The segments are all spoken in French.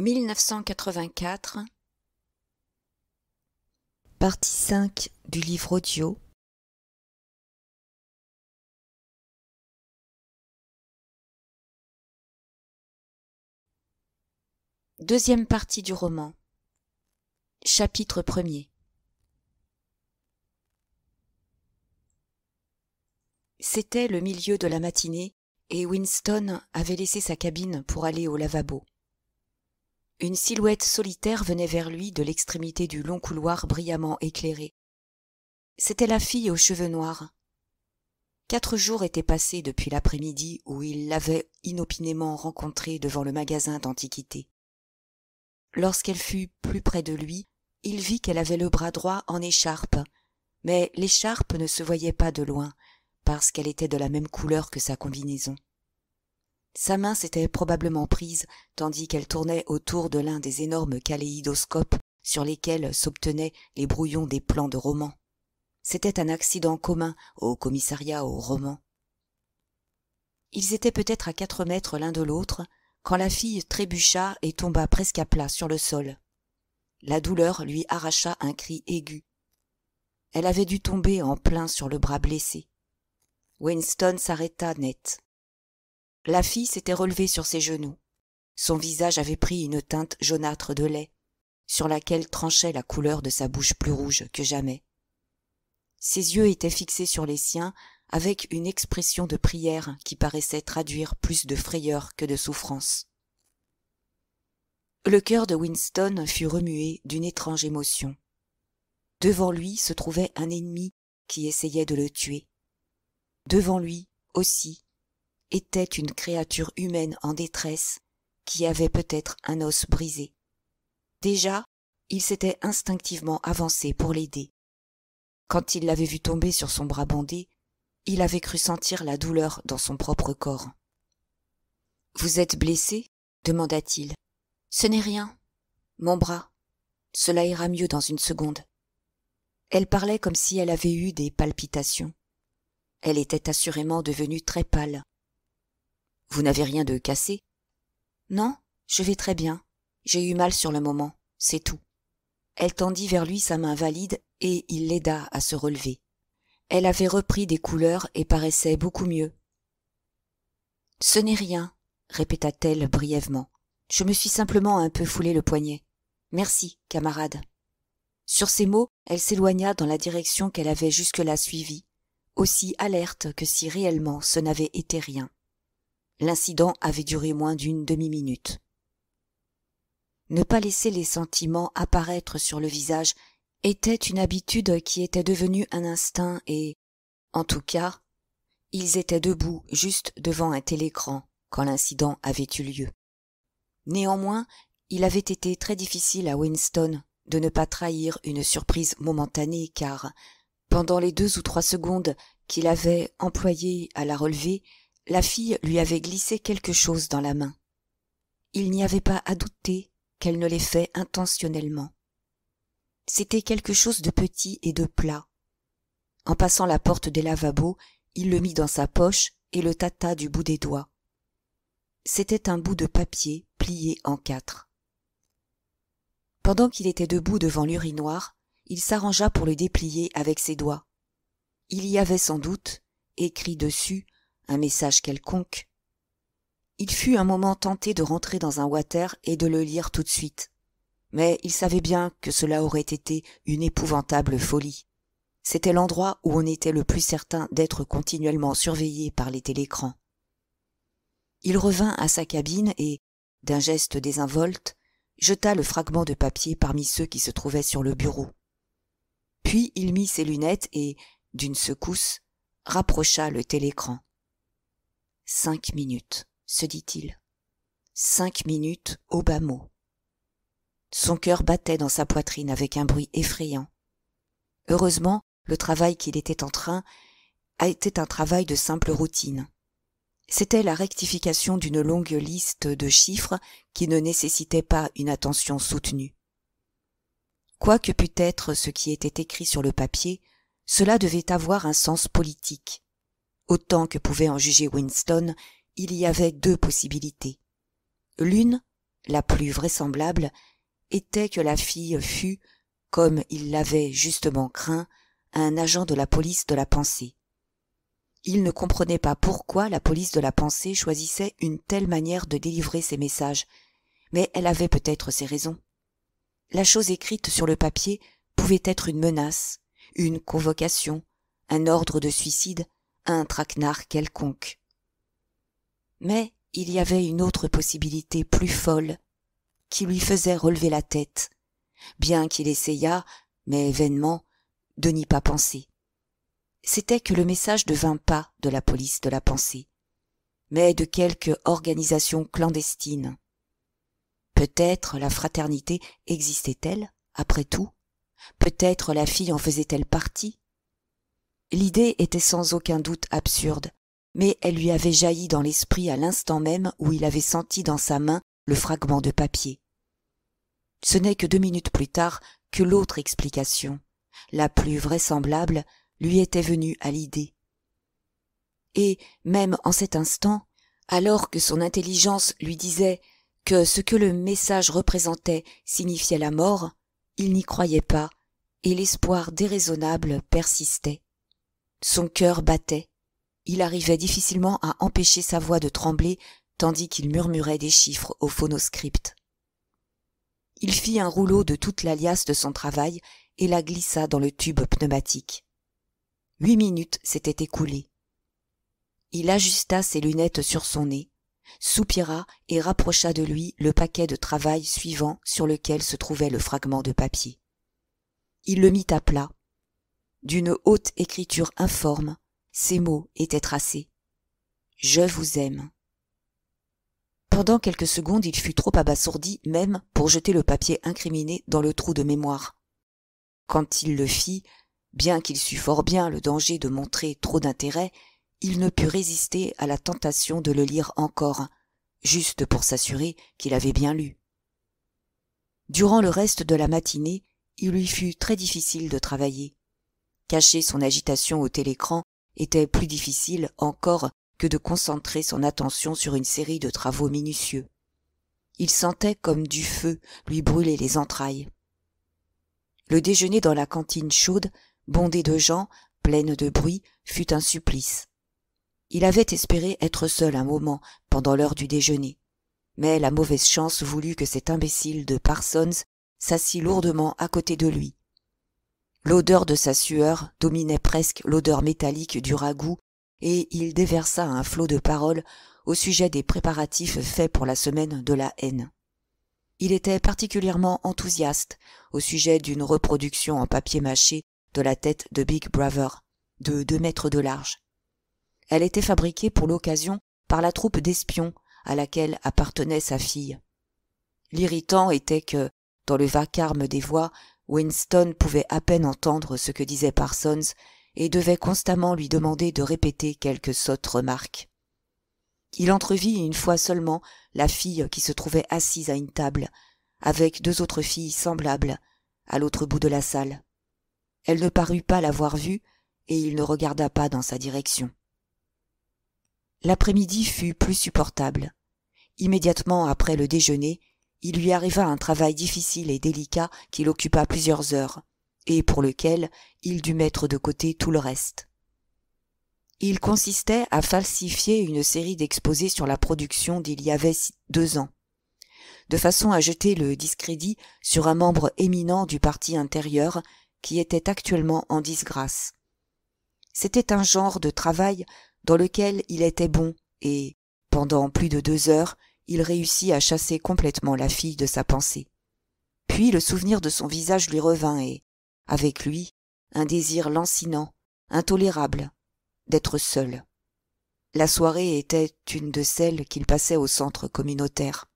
1984 Partie 5 du livre audio Deuxième partie du roman Chapitre 1 C'était le milieu de la matinée et Winston avait laissé sa cabine pour aller au lavabo une silhouette solitaire venait vers lui de l'extrémité du long couloir brillamment éclairé c'était la fille aux cheveux noirs quatre jours étaient passés depuis l'après-midi où il l'avait inopinément rencontrée devant le magasin d'antiquités lorsqu'elle fut plus près de lui il vit qu'elle avait le bras droit en écharpe mais l'écharpe ne se voyait pas de loin parce qu'elle était de la même couleur que sa combinaison sa main s'était probablement prise tandis qu'elle tournait autour de l'un des énormes kaléidoscopes sur lesquels s'obtenaient les brouillons des plans de romans c'était un accident commun au commissariat aux romans ils étaient peut-être à quatre mètres l'un de l'autre quand la fille trébucha et tomba presque à plat sur le sol la douleur lui arracha un cri aigu elle avait dû tomber en plein sur le bras blessé winston s'arrêta net la fille s'était relevée sur ses genoux son visage avait pris une teinte jaunâtre de lait sur laquelle tranchait la couleur de sa bouche plus rouge que jamais ses yeux étaient fixés sur les siens avec une expression de prière qui paraissait traduire plus de frayeur que de souffrance le cœur de winston fut remué d'une étrange émotion devant lui se trouvait un ennemi qui essayait de le tuer devant lui aussi était une créature humaine en détresse qui avait peut-être un os brisé. Déjà, il s'était instinctivement avancé pour l'aider. Quand il l'avait vu tomber sur son bras bandé, il avait cru sentir la douleur dans son propre corps. Vous êtes blessé demanda-t-il. Ce n'est rien. Mon bras. Cela ira mieux dans une seconde. Elle parlait comme si elle avait eu des palpitations. Elle était assurément devenue très pâle. Vous n'avez rien de cassé Non, je vais très bien. J'ai eu mal sur le moment, c'est tout. Elle tendit vers lui sa main valide et il l'aida à se relever. Elle avait repris des couleurs et paraissait beaucoup mieux. Ce n'est rien, répéta-t-elle brièvement. Je me suis simplement un peu foulé le poignet. Merci, camarade. Sur ces mots, elle s'éloigna dans la direction qu'elle avait jusque-là suivie, aussi alerte que si réellement ce n'avait été rien. L'incident avait duré moins d'une demi-minute. Ne pas laisser les sentiments apparaître sur le visage était une habitude qui était devenue un instinct et, en tout cas, ils étaient debout juste devant un télécran quand l'incident avait eu lieu. Néanmoins, il avait été très difficile à Winston de ne pas trahir une surprise momentanée car, pendant les deux ou trois secondes qu'il avait employées à la relever, la fille lui avait glissé quelque chose dans la main il n'y avait pas à douter qu'elle ne l'ait fait intentionnellement c'était quelque chose de petit et de plat en passant la porte des lavabos il le mit dans sa poche et le tâta du bout des doigts c'était un bout de papier plié en quatre pendant qu'il était debout devant l'urinoir il s'arrangea pour le déplier avec ses doigts il y avait sans doute écrit dessus un message quelconque il fut un moment tenté de rentrer dans un water et de le lire tout de suite mais il savait bien que cela aurait été une épouvantable folie c'était l'endroit où on était le plus certain d'être continuellement surveillé par les télécrans il revint à sa cabine et d'un geste désinvolte jeta le fragment de papier parmi ceux qui se trouvaient sur le bureau puis il mit ses lunettes et d'une secousse rapprocha le télécran Cinq minutes, se dit-il. Cinq minutes au bas mot. Son cœur battait dans sa poitrine avec un bruit effrayant. Heureusement, le travail qu'il était en train a était un travail de simple routine. C'était la rectification d'une longue liste de chiffres qui ne nécessitait pas une attention soutenue. Quoi que pût être ce qui était écrit sur le papier, cela devait avoir un sens politique, autant que pouvait en juger Winston, il y avait deux possibilités. L'une, la plus vraisemblable, était que la fille fût, comme il l'avait justement craint, un agent de la police de la pensée. Il ne comprenait pas pourquoi la police de la pensée choisissait une telle manière de délivrer ses messages, mais elle avait peut-être ses raisons. La chose écrite sur le papier pouvait être une menace, une convocation, un ordre de suicide, un traquenard quelconque. Mais il y avait une autre possibilité plus folle qui lui faisait relever la tête, bien qu'il essayât, mais vainement, de n'y pas penser. C'était que le message ne vint pas de la police de la pensée, mais de quelque organisation clandestine. Peut-être la fraternité existait-elle, après tout Peut-être la fille en faisait-elle partie l'idée était sans aucun doute absurde mais elle lui avait jailli dans l'esprit à l'instant même où il avait senti dans sa main le fragment de papier ce n'est que deux minutes plus tard que l'autre explication la plus vraisemblable lui était venue à l'idée et même en cet instant alors que son intelligence lui disait que ce que le message représentait signifiait la mort il n'y croyait pas et l'espoir déraisonnable persistait son cœur battait. Il arrivait difficilement à empêcher sa voix de trembler tandis qu'il murmurait des chiffres au phonoscript. Il fit un rouleau de toute la de son travail et la glissa dans le tube pneumatique. Huit minutes s'étaient écoulées. Il ajusta ses lunettes sur son nez, soupira et rapprocha de lui le paquet de travail suivant sur lequel se trouvait le fragment de papier. Il le mit à plat, d'une haute écriture informe, ces mots étaient tracés. Je vous aime. Pendant quelques secondes, il fut trop abasourdi même pour jeter le papier incriminé dans le trou de mémoire. Quand il le fit, bien qu'il sût fort bien le danger de montrer trop d'intérêt, il ne put résister à la tentation de le lire encore, juste pour s'assurer qu'il avait bien lu. Durant le reste de la matinée, il lui fut très difficile de travailler. Cacher son agitation au télécran était plus difficile encore que de concentrer son attention sur une série de travaux minutieux. Il sentait comme du feu lui brûler les entrailles. Le déjeuner dans la cantine chaude, bondée de gens, pleine de bruit, fut un supplice. Il avait espéré être seul un moment pendant l'heure du déjeuner. Mais la mauvaise chance voulut que cet imbécile de Parsons s'assit lourdement à côté de lui, L'odeur de sa sueur dominait presque l'odeur métallique du ragoût, et il déversa un flot de paroles au sujet des préparatifs faits pour la semaine de la haine. Il était particulièrement enthousiaste au sujet d'une reproduction en papier mâché de la tête de Big Brother, de deux mètres de large. Elle était fabriquée pour l'occasion par la troupe d'espions à laquelle appartenait sa fille. L'irritant était que, dans le vacarme des voix, Winston pouvait à peine entendre ce que disait Parsons et devait constamment lui demander de répéter quelques sottes remarques. Il entrevit une fois seulement la fille qui se trouvait assise à une table, avec deux autres filles semblables, à l'autre bout de la salle. Elle ne parut pas l'avoir vue, et il ne regarda pas dans sa direction. L'après-midi fut plus supportable. Immédiatement après le déjeuner, il lui arriva un travail difficile et délicat qui l'occupa plusieurs heures et pour lequel il dut mettre de côté tout le reste. Il consistait à falsifier une série d'exposés sur la production d'il y avait deux ans, de façon à jeter le discrédit sur un membre éminent du parti intérieur qui était actuellement en disgrâce. C'était un genre de travail dans lequel il était bon et, pendant plus de deux heures, il réussit à chasser complètement la fille de sa pensée. Puis le souvenir de son visage lui revint et, avec lui, un désir lancinant, intolérable, d'être seul. La soirée était une de celles qu'il passait au centre communautaire.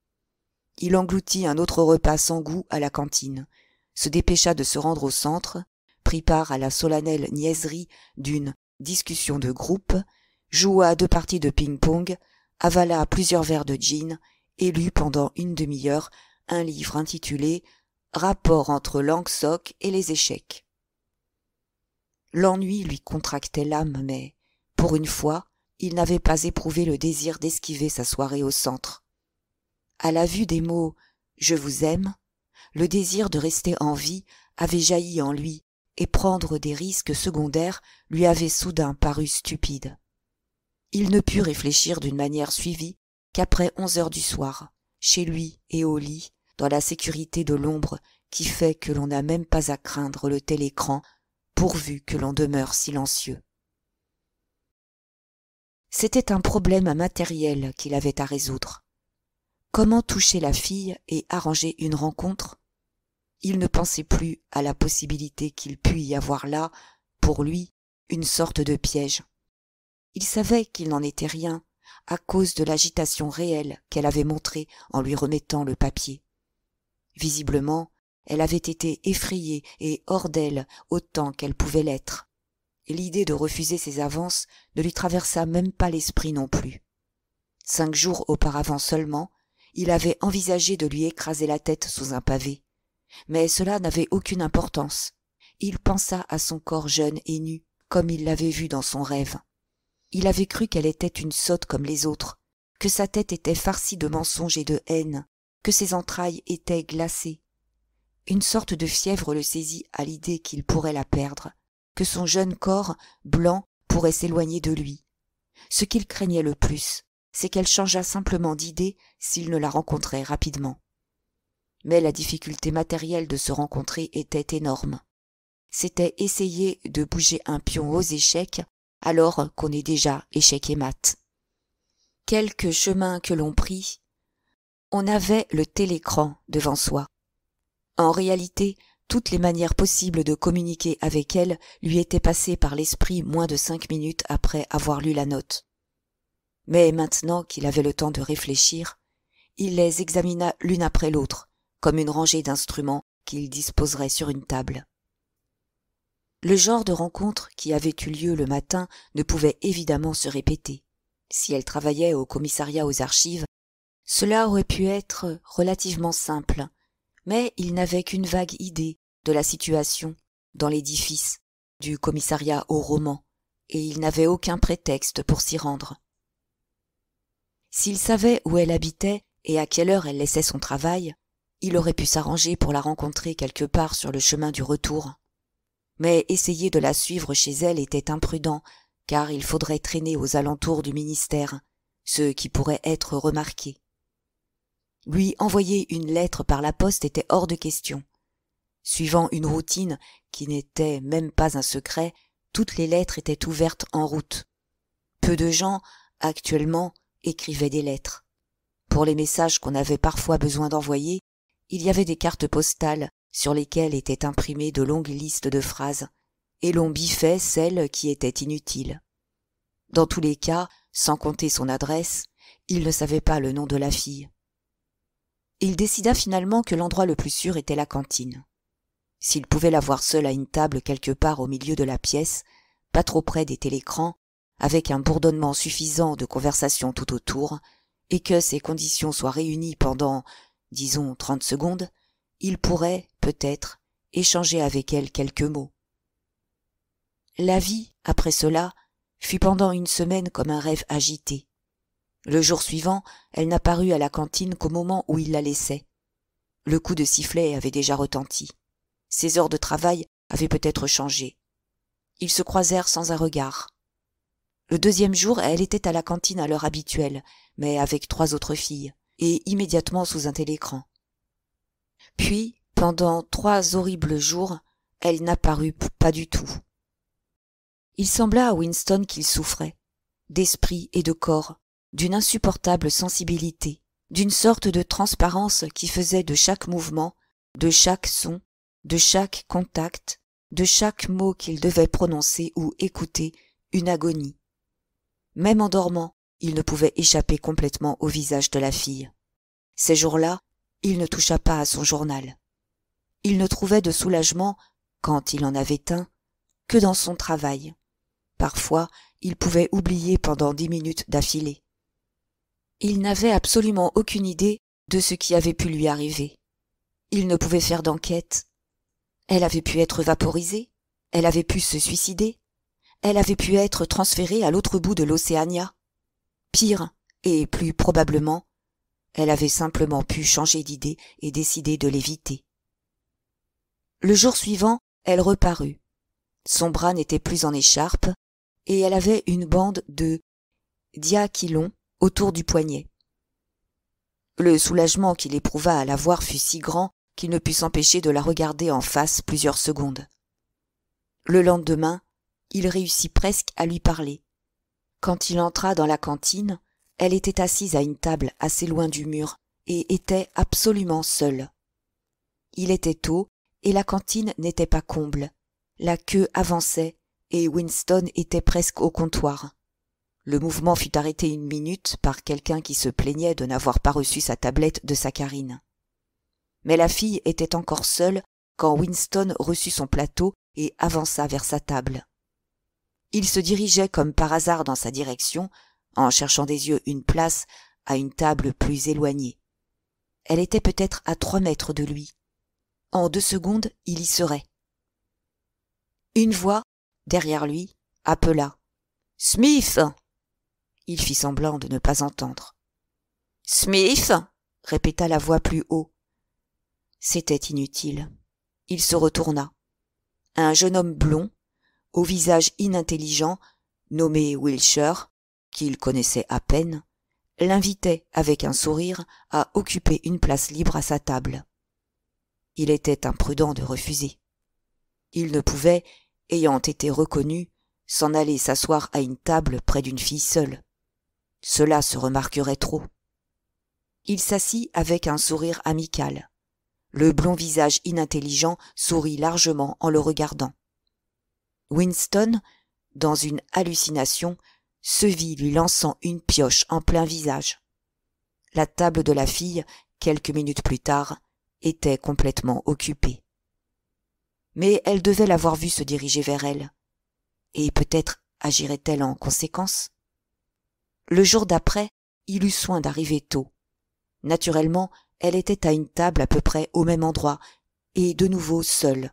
Il engloutit un autre repas sans goût à la cantine, se dépêcha de se rendre au centre, prit part à la solennelle niaiserie d'une discussion de groupe, joua deux parties de ping-pong, avala plusieurs verres de gin et lut pendant une demi-heure un livre intitulé Rapport entre l'angsoc et les échecs. L'ennui lui contractait l'âme, mais, pour une fois, il n'avait pas éprouvé le désir d'esquiver sa soirée au centre. À la vue des mots Je vous aime, le désir de rester en vie avait jailli en lui, et prendre des risques secondaires lui avait soudain paru stupide il ne put réfléchir d'une manière suivie qu'après onze heures du soir chez lui et au lit dans la sécurité de l'ombre qui fait que l'on n'a même pas à craindre le tel écran pourvu que l'on demeure silencieux c'était un problème matériel qu'il avait à résoudre comment toucher la fille et arranger une rencontre il ne pensait plus à la possibilité qu'il pût y avoir là pour lui une sorte de piège il savait qu'il n'en était rien à cause de l'agitation réelle qu'elle avait montrée en lui remettant le papier visiblement elle avait été effrayée et hors d'elle autant qu'elle pouvait l'être et l'idée de refuser ses avances ne lui traversa même pas l'esprit non plus cinq jours auparavant seulement il avait envisagé de lui écraser la tête sous un pavé mais cela n'avait aucune importance il pensa à son corps jeune et nu comme il l'avait vu dans son rêve il avait cru qu'elle était une sotte comme les autres, que sa tête était farcie de mensonges et de haine, que ses entrailles étaient glacées. Une sorte de fièvre le saisit à l'idée qu'il pourrait la perdre, que son jeune corps blanc pourrait s'éloigner de lui. Ce qu'il craignait le plus, c'est qu'elle changeât simplement d'idée s'il ne la rencontrait rapidement. Mais la difficulté matérielle de se rencontrer était énorme. C'était essayer de bouger un pion aux échecs alors qu'on est déjà échec et mat. Quelque chemin que l'on prit, on avait le télécran devant soi. En réalité, toutes les manières possibles de communiquer avec elle lui étaient passées par l'esprit moins de cinq minutes après avoir lu la note. Mais maintenant qu'il avait le temps de réfléchir, il les examina l'une après l'autre, comme une rangée d'instruments qu'il disposerait sur une table le genre de rencontre qui avait eu lieu le matin ne pouvait évidemment se répéter. Si elle travaillait au commissariat aux archives, cela aurait pu être relativement simple, mais il n'avait qu'une vague idée de la situation dans l'édifice du commissariat au roman, et il n'avait aucun prétexte pour s'y rendre. S'il savait où elle habitait et à quelle heure elle laissait son travail, il aurait pu s'arranger pour la rencontrer quelque part sur le chemin du retour mais essayer de la suivre chez elle était imprudent, car il faudrait traîner aux alentours du ministère, ce qui pourrait être remarqué. Lui envoyer une lettre par la poste était hors de question. Suivant une routine qui n'était même pas un secret, toutes les lettres étaient ouvertes en route. Peu de gens, actuellement, écrivaient des lettres. Pour les messages qu'on avait parfois besoin d'envoyer, il y avait des cartes postales sur lesquelles étaient imprimées de longues listes de phrases, et l'on biffait celles qui étaient inutiles. Dans tous les cas, sans compter son adresse, il ne savait pas le nom de la fille. Il décida finalement que l'endroit le plus sûr était la cantine. S'il pouvait la voir seule à une table quelque part au milieu de la pièce, pas trop près des télécrans, avec un bourdonnement suffisant de conversation tout autour, et que ces conditions soient réunies pendant, disons, trente secondes, il pourrait, peut-être échanger avec elle quelques mots. La vie, après cela, fut pendant une semaine comme un rêve agité. Le jour suivant, elle n'apparut à la cantine qu'au moment où il la laissait. Le coup de sifflet avait déjà retenti. Ses heures de travail avaient peut-être changé. Ils se croisèrent sans un regard. Le deuxième jour, elle était à la cantine à l'heure habituelle, mais avec trois autres filles, et immédiatement sous un télécran. Puis, pendant trois horribles jours elle n'apparut pas du tout il sembla à winston qu'il souffrait d'esprit et de corps d'une insupportable sensibilité d'une sorte de transparence qui faisait de chaque mouvement de chaque son de chaque contact de chaque mot qu'il devait prononcer ou écouter une agonie même en dormant il ne pouvait échapper complètement au visage de la fille ces jours-là il ne toucha pas à son journal il ne trouvait de soulagement quand il en avait un que dans son travail parfois il pouvait oublier pendant dix minutes d'affilée il n'avait absolument aucune idée de ce qui avait pu lui arriver il ne pouvait faire d'enquête elle avait pu être vaporisée elle avait pu se suicider elle avait pu être transférée à l'autre bout de l'océania pire et plus probablement elle avait simplement pu changer d'idée et décider de l'éviter le jour suivant, elle reparut. Son bras n'était plus en écharpe, et elle avait une bande de diachylon autour du poignet. Le soulagement qu'il éprouva à la voir fut si grand qu'il ne put s'empêcher de la regarder en face plusieurs secondes. Le lendemain, il réussit presque à lui parler. Quand il entra dans la cantine, elle était assise à une table assez loin du mur et était absolument seule. Il était tôt, et la cantine n'était pas comble. La queue avançait, et Winston était presque au comptoir. Le mouvement fut arrêté une minute par quelqu'un qui se plaignait de n'avoir pas reçu sa tablette de carine. Mais la fille était encore seule quand Winston reçut son plateau et avança vers sa table. Il se dirigeait comme par hasard dans sa direction, en cherchant des yeux une place à une table plus éloignée. Elle était peut-être à trois mètres de lui. En deux secondes, il y serait. Une voix, derrière lui, appela. Smith! Il fit semblant de ne pas entendre. Smith! répéta la voix plus haut. C'était inutile. Il se retourna. Un jeune homme blond, au visage inintelligent, nommé Wilshire, qu'il connaissait à peine, l'invitait avec un sourire à occuper une place libre à sa table il était imprudent de refuser. Il ne pouvait, ayant été reconnu, s'en aller s'asseoir à une table près d'une fille seule. Cela se remarquerait trop. Il s'assit avec un sourire amical. Le blond visage inintelligent sourit largement en le regardant. Winston, dans une hallucination, se vit lui lançant une pioche en plein visage. La table de la fille, quelques minutes plus tard, était complètement occupée. Mais elle devait l'avoir vu se diriger vers elle, et peut-être agirait-elle en conséquence. Le jour d'après, il eut soin d'arriver tôt. Naturellement, elle était à une table à peu près au même endroit, et de nouveau seule.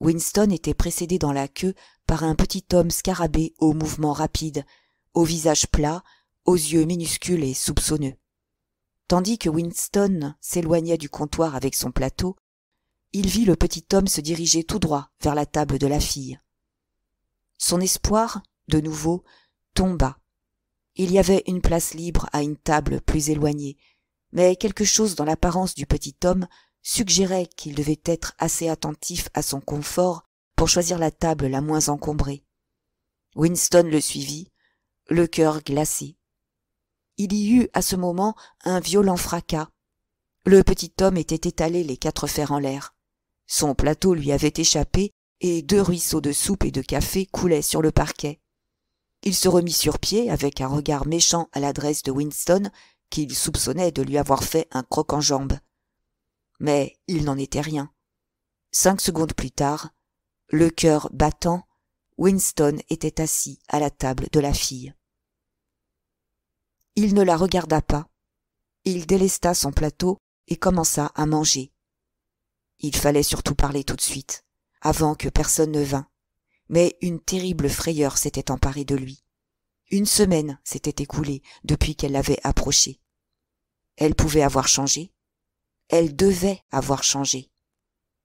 Winston était précédé dans la queue par un petit homme scarabée aux mouvements rapides, au visage plat, aux yeux minuscules et soupçonneux tandis que winston s'éloignait du comptoir avec son plateau il vit le petit homme se diriger tout droit vers la table de la fille son espoir de nouveau tomba il y avait une place libre à une table plus éloignée mais quelque chose dans l'apparence du petit homme suggérait qu'il devait être assez attentif à son confort pour choisir la table la moins encombrée winston le suivit le cœur glacé il y eut à ce moment un violent fracas le petit homme était étalé les quatre fers en l'air son plateau lui avait échappé et deux ruisseaux de soupe et de café coulaient sur le parquet il se remit sur pied avec un regard méchant à l'adresse de winston qu'il soupçonnait de lui avoir fait un croc en jambe mais il n'en était rien cinq secondes plus tard le cœur battant winston était assis à la table de la fille il ne la regarda pas. Il délesta son plateau et commença à manger. Il fallait surtout parler tout de suite, avant que personne ne vînt. Mais une terrible frayeur s'était emparée de lui. Une semaine s'était écoulée depuis qu'elle l'avait approché. Elle pouvait avoir changé. Elle devait avoir changé.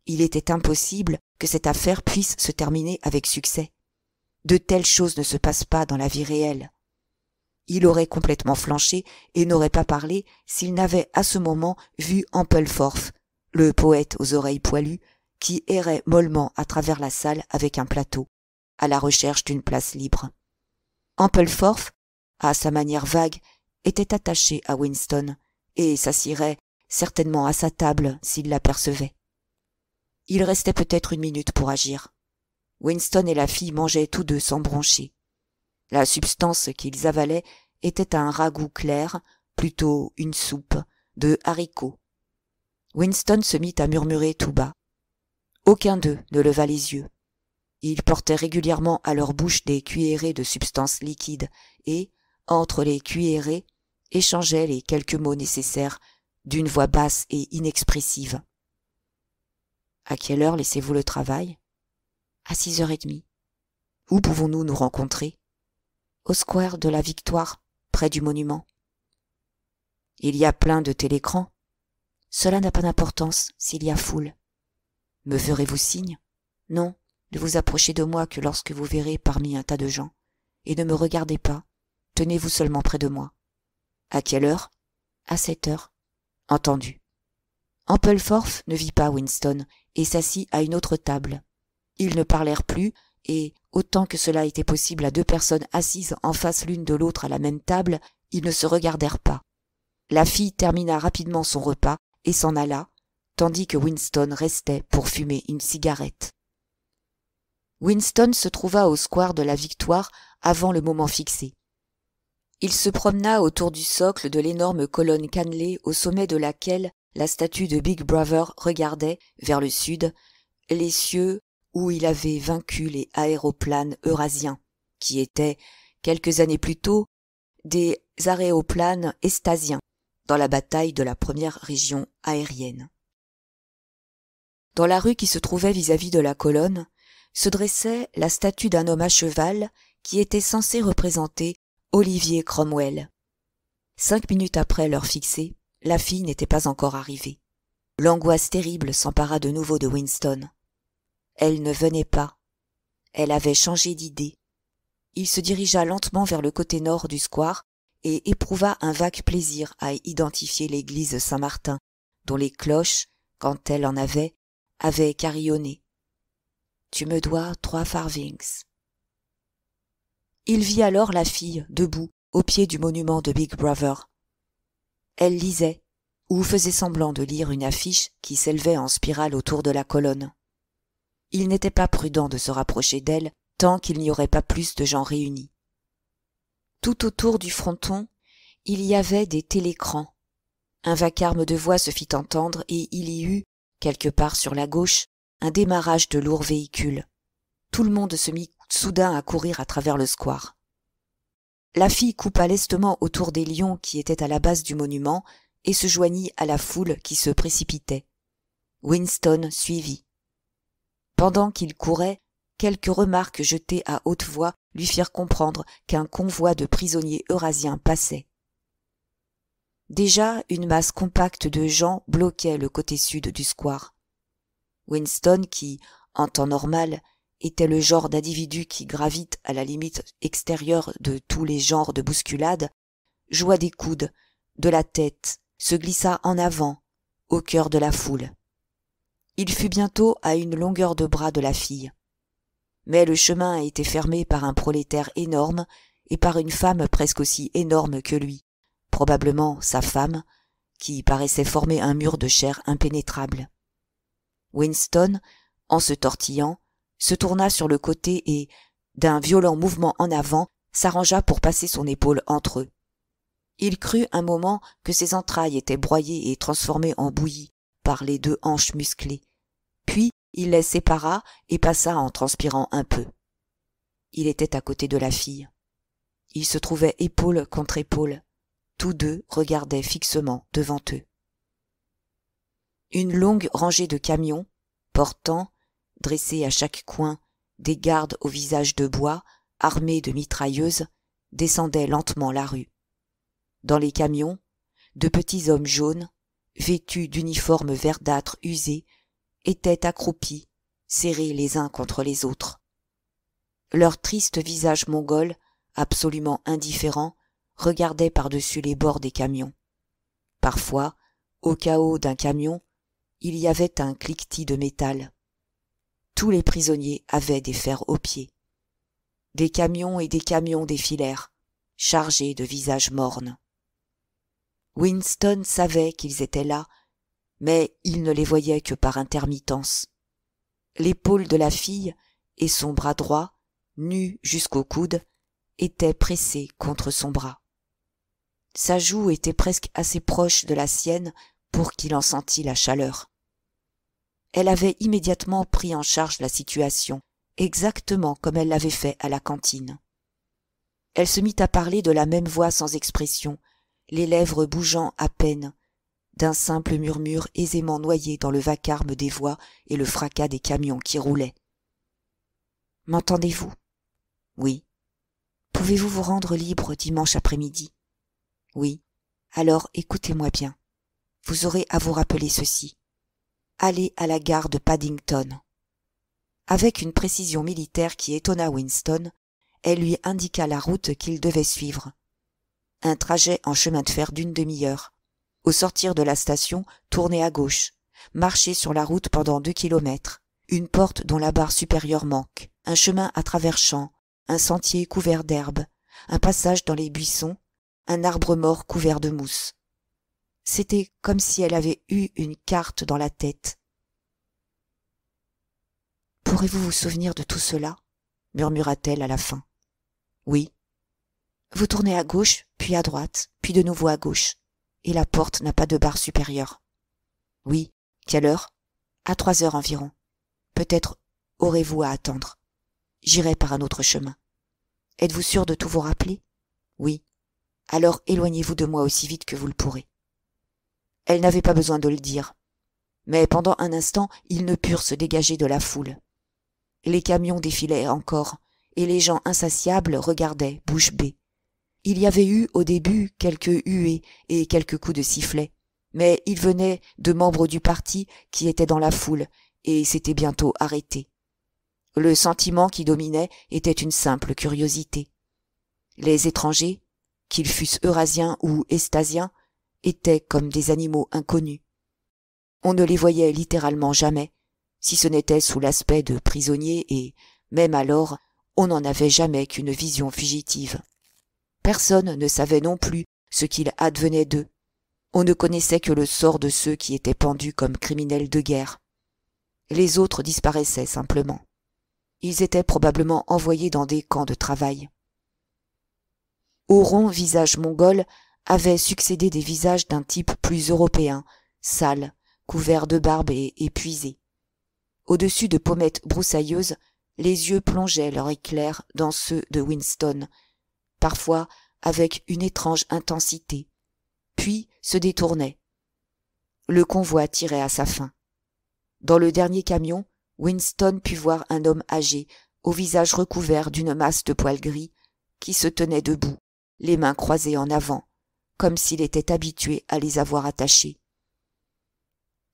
Il était impossible que cette affaire puisse se terminer avec succès. De telles choses ne se passent pas dans la vie réelle il aurait complètement flanché et n'aurait pas parlé s'il n'avait à ce moment vu Ampleforth, le poète aux oreilles poilues, qui errait mollement à travers la salle avec un plateau, à la recherche d'une place libre. Ampleforth, à sa manière vague, était attaché à Winston et s'assirait certainement à sa table s'il l'apercevait. Il restait peut-être une minute pour agir. Winston et la fille mangeaient tous deux sans broncher. La substance qu'ils avalaient était un ragoût clair, plutôt une soupe, de haricots. Winston se mit à murmurer tout bas. Aucun d'eux ne leva les yeux. Ils portaient régulièrement à leur bouche des cuillerées de substances liquides et, entre les cuillerées, échangeaient les quelques mots nécessaires d'une voix basse et inexpressive. À quelle heure laissez-vous le travail À six heures et demie. Où pouvons-nous nous rencontrer au square de la Victoire, près du monument. Il y a plein de télécrans. Cela n'a pas d'importance s'il y a foule. Me ferez-vous signe Non, ne vous approchez de moi que lorsque vous verrez parmi un tas de gens, et ne me regardez pas, tenez-vous seulement près de moi. À quelle heure À sept heures. Entendu. Ampleforth ne vit pas Winston et s'assit à une autre table. Ils ne parlèrent plus, et autant que cela était possible à deux personnes assises en face l'une de l'autre à la même table ils ne se regardèrent pas la fille termina rapidement son repas et s'en alla tandis que winston restait pour fumer une cigarette winston se trouva au square de la victoire avant le moment fixé il se promena autour du socle de l'énorme colonne cannelée au sommet de laquelle la statue de Big Brother regardait, vers le sud, les cieux, où il avait vaincu les aéroplanes eurasiens, qui étaient, quelques années plus tôt, des aéroplanes estasiens, dans la bataille de la première région aérienne. Dans la rue qui se trouvait vis-à-vis -vis de la colonne, se dressait la statue d'un homme à cheval qui était censé représenter Olivier Cromwell. Cinq minutes après l'heure fixée, la fille n'était pas encore arrivée. L'angoisse terrible s'empara de nouveau de Winston elle ne venait pas elle avait changé d'idée il se dirigea lentement vers le côté nord du square et éprouva un vague plaisir à identifier l'église Saint-Martin dont les cloches quand elle en avait avaient carillonné tu me dois trois farvings. » il vit alors la fille debout au pied du monument de Big Brother. Elle lisait, ou faisait semblant de lire une affiche qui s'élevait en spirale autour de la colonne il n'était pas prudent de se rapprocher d'elle tant qu'il n'y aurait pas plus de gens réunis tout autour du fronton il y avait des télécrans un vacarme de voix se fit entendre et il y eut quelque part sur la gauche un démarrage de lourds véhicules tout le monde se mit soudain à courir à travers le square la fille coupa lestement autour des lions qui étaient à la base du monument et se joignit à la foule qui se précipitait winston suivit pendant qu'il courait quelques remarques jetées à haute voix lui firent comprendre qu'un convoi de prisonniers eurasiens passait déjà une masse compacte de gens bloquait le côté sud du square winston qui en temps normal était le genre d'individu qui gravite à la limite extérieure de tous les genres de bousculades joua des coudes de la tête se glissa en avant au cœur de la foule il fut bientôt à une longueur de bras de la fille. Mais le chemin a été fermé par un prolétaire énorme et par une femme presque aussi énorme que lui, probablement sa femme, qui paraissait former un mur de chair impénétrable. Winston, en se tortillant, se tourna sur le côté et, d'un violent mouvement en avant, s'arrangea pour passer son épaule entre eux. Il crut un moment que ses entrailles étaient broyées et transformées en bouillie, par les deux hanches musclées. Puis il les sépara et passa en transpirant un peu. Il était à côté de la fille. Ils se trouvaient épaule contre épaule. Tous deux regardaient fixement devant eux. Une longue rangée de camions, portant, dressés à chaque coin, des gardes au visage de bois, armés de mitrailleuses, descendait lentement la rue. Dans les camions, de petits hommes jaunes, vêtus d'uniformes verdâtres usés, étaient accroupis, serrés les uns contre les autres. Leurs tristes visages mongols, absolument indifférents, regardaient par-dessus les bords des camions. Parfois, au chaos d'un camion, il y avait un cliquetis de métal. Tous les prisonniers avaient des fers aux pieds. Des camions et des camions défilèrent, chargés de visages mornes. Winston savait qu'ils étaient là, mais il ne les voyait que par intermittence. L'épaule de la fille et son bras droit, nu jusqu'au coude, étaient pressés contre son bras. Sa joue était presque assez proche de la sienne pour qu'il en sentît la chaleur. Elle avait immédiatement pris en charge la situation, exactement comme elle l'avait fait à la cantine. Elle se mit à parler de la même voix sans expression, les lèvres bougeant à peine d'un simple murmure aisément noyé dans le vacarme des voix et le fracas des camions qui roulaient m'entendez-vous oui pouvez-vous vous rendre libre dimanche après-midi oui alors écoutez-moi bien vous aurez à vous rappeler ceci allez à la gare de paddington avec une précision militaire qui étonna winston elle lui indiqua la route qu'il devait suivre un trajet en chemin de fer d'une demi-heure. Au sortir de la station, tourner à gauche. Marcher sur la route pendant deux kilomètres. Une porte dont la barre supérieure manque. Un chemin à travers champs. Un sentier couvert d'herbe. Un passage dans les buissons. Un arbre mort couvert de mousse. C'était comme si elle avait eu une carte dans la tête. Pourrez-vous vous souvenir de tout cela murmura-t-elle à la fin. Oui, vous tournez à gauche, puis à droite, puis de nouveau à gauche. Et la porte n'a pas de barre supérieure. Oui. Quelle heure À trois heures environ. Peut-être aurez-vous à attendre. J'irai par un autre chemin. Êtes-vous sûr de tout vous rappeler Oui. Alors éloignez-vous de moi aussi vite que vous le pourrez. Elle n'avait pas besoin de le dire. Mais pendant un instant, ils ne purent se dégager de la foule. Les camions défilaient encore, et les gens insatiables regardaient, bouche bée, il y avait eu au début quelques huées et quelques coups de sifflet, mais ils venaient de membres du parti qui étaient dans la foule et s'étaient bientôt arrêtés. Le sentiment qui dominait était une simple curiosité. Les étrangers, qu'ils fussent eurasiens ou estasiens, étaient comme des animaux inconnus. On ne les voyait littéralement jamais, si ce n'était sous l'aspect de prisonniers et, même alors, on n'en avait jamais qu'une vision fugitive. Personne ne savait non plus ce qu'il advenait d'eux. On ne connaissait que le sort de ceux qui étaient pendus comme criminels de guerre. Les autres disparaissaient simplement. Ils étaient probablement envoyés dans des camps de travail. Au rond visage mongol avaient succédé des visages d'un type plus européen, sales, couverts de barbe et épuisés. Au-dessus de pommettes broussailleuses, les yeux plongeaient leur éclair dans ceux de Winston, parfois avec une étrange intensité, puis se détournait. Le convoi tirait à sa fin. Dans le dernier camion, Winston put voir un homme âgé, au visage recouvert d'une masse de poils gris, qui se tenait debout, les mains croisées en avant, comme s'il était habitué à les avoir attachées.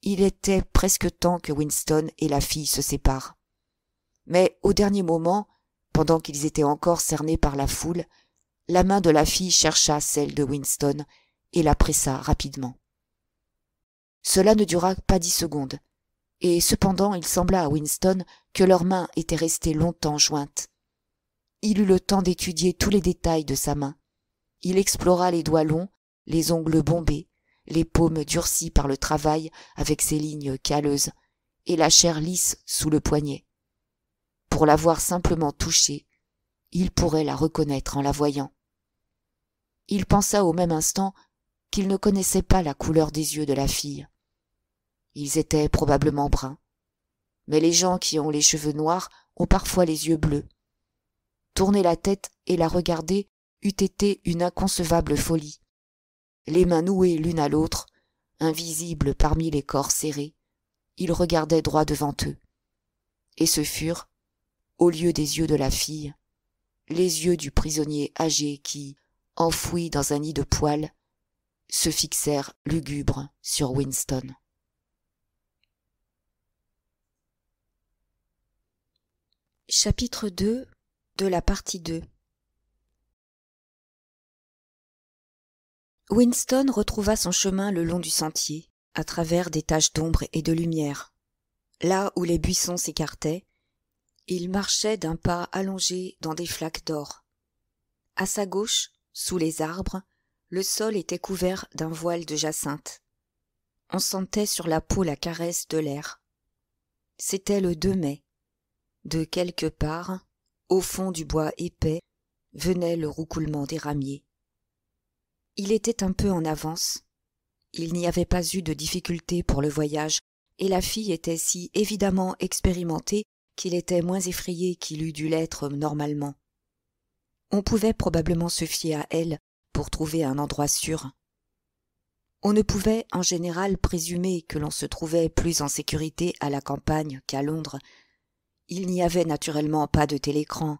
Il était presque temps que Winston et la fille se séparent. Mais au dernier moment, pendant qu'ils étaient encore cernés par la foule, la main de la fille chercha celle de Winston et la pressa rapidement. Cela ne dura pas dix secondes, et cependant il sembla à Winston que leurs mains étaient restées longtemps jointes. Il eut le temps d'étudier tous les détails de sa main. Il explora les doigts longs, les ongles bombés, les paumes durcies par le travail avec ses lignes calleuses, et la chair lisse sous le poignet. Pour l'avoir simplement touchée, il pourrait la reconnaître en la voyant il pensa au même instant qu'il ne connaissait pas la couleur des yeux de la fille. Ils étaient probablement bruns. Mais les gens qui ont les cheveux noirs ont parfois les yeux bleus. Tourner la tête et la regarder eût été une inconcevable folie. Les mains nouées l'une à l'autre, invisibles parmi les corps serrés, ils regardaient droit devant eux. Et ce furent, au lieu des yeux de la fille, les yeux du prisonnier âgé qui, enfouis dans un nid de poils, se fixèrent lugubres sur Winston. Chapitre 2 de la partie 2 Winston retrouva son chemin le long du sentier, à travers des taches d'ombre et de lumière. Là où les buissons s'écartaient, il marchait d'un pas allongé dans des flaques d'or. À sa gauche, sous les arbres le sol était couvert d'un voile de jacinthe on sentait sur la peau la caresse de l'air c'était le mai de quelque part au fond du bois épais venait le roucoulement des ramiers il était un peu en avance il n'y avait pas eu de difficulté pour le voyage et la fille était si évidemment expérimentée qu'il était moins effrayé qu'il eût dû l'être normalement on pouvait probablement se fier à elle pour trouver un endroit sûr on ne pouvait en général présumer que l'on se trouvait plus en sécurité à la campagne qu'à londres il n'y avait naturellement pas de télécran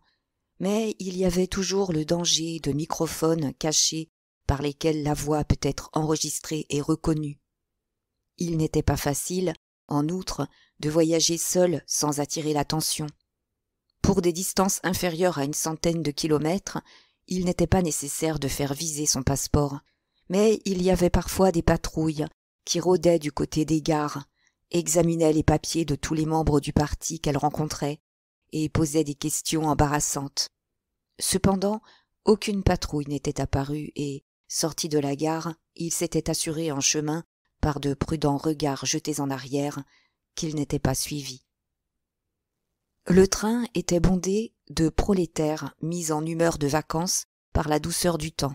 mais il y avait toujours le danger de microphones cachés par lesquels la voix peut être enregistrée et reconnue il n'était pas facile en outre de voyager seul sans attirer l'attention pour des distances inférieures à une centaine de kilomètres, il n'était pas nécessaire de faire viser son passeport. Mais il y avait parfois des patrouilles qui rôdaient du côté des gares, examinaient les papiers de tous les membres du parti qu'elles rencontraient et posaient des questions embarrassantes. Cependant, aucune patrouille n'était apparue et, sorti de la gare, il s'était assuré en chemin, par de prudents regards jetés en arrière, qu'il n'était pas suivi. Le train était bondé de prolétaires mis en humeur de vacances par la douceur du temps.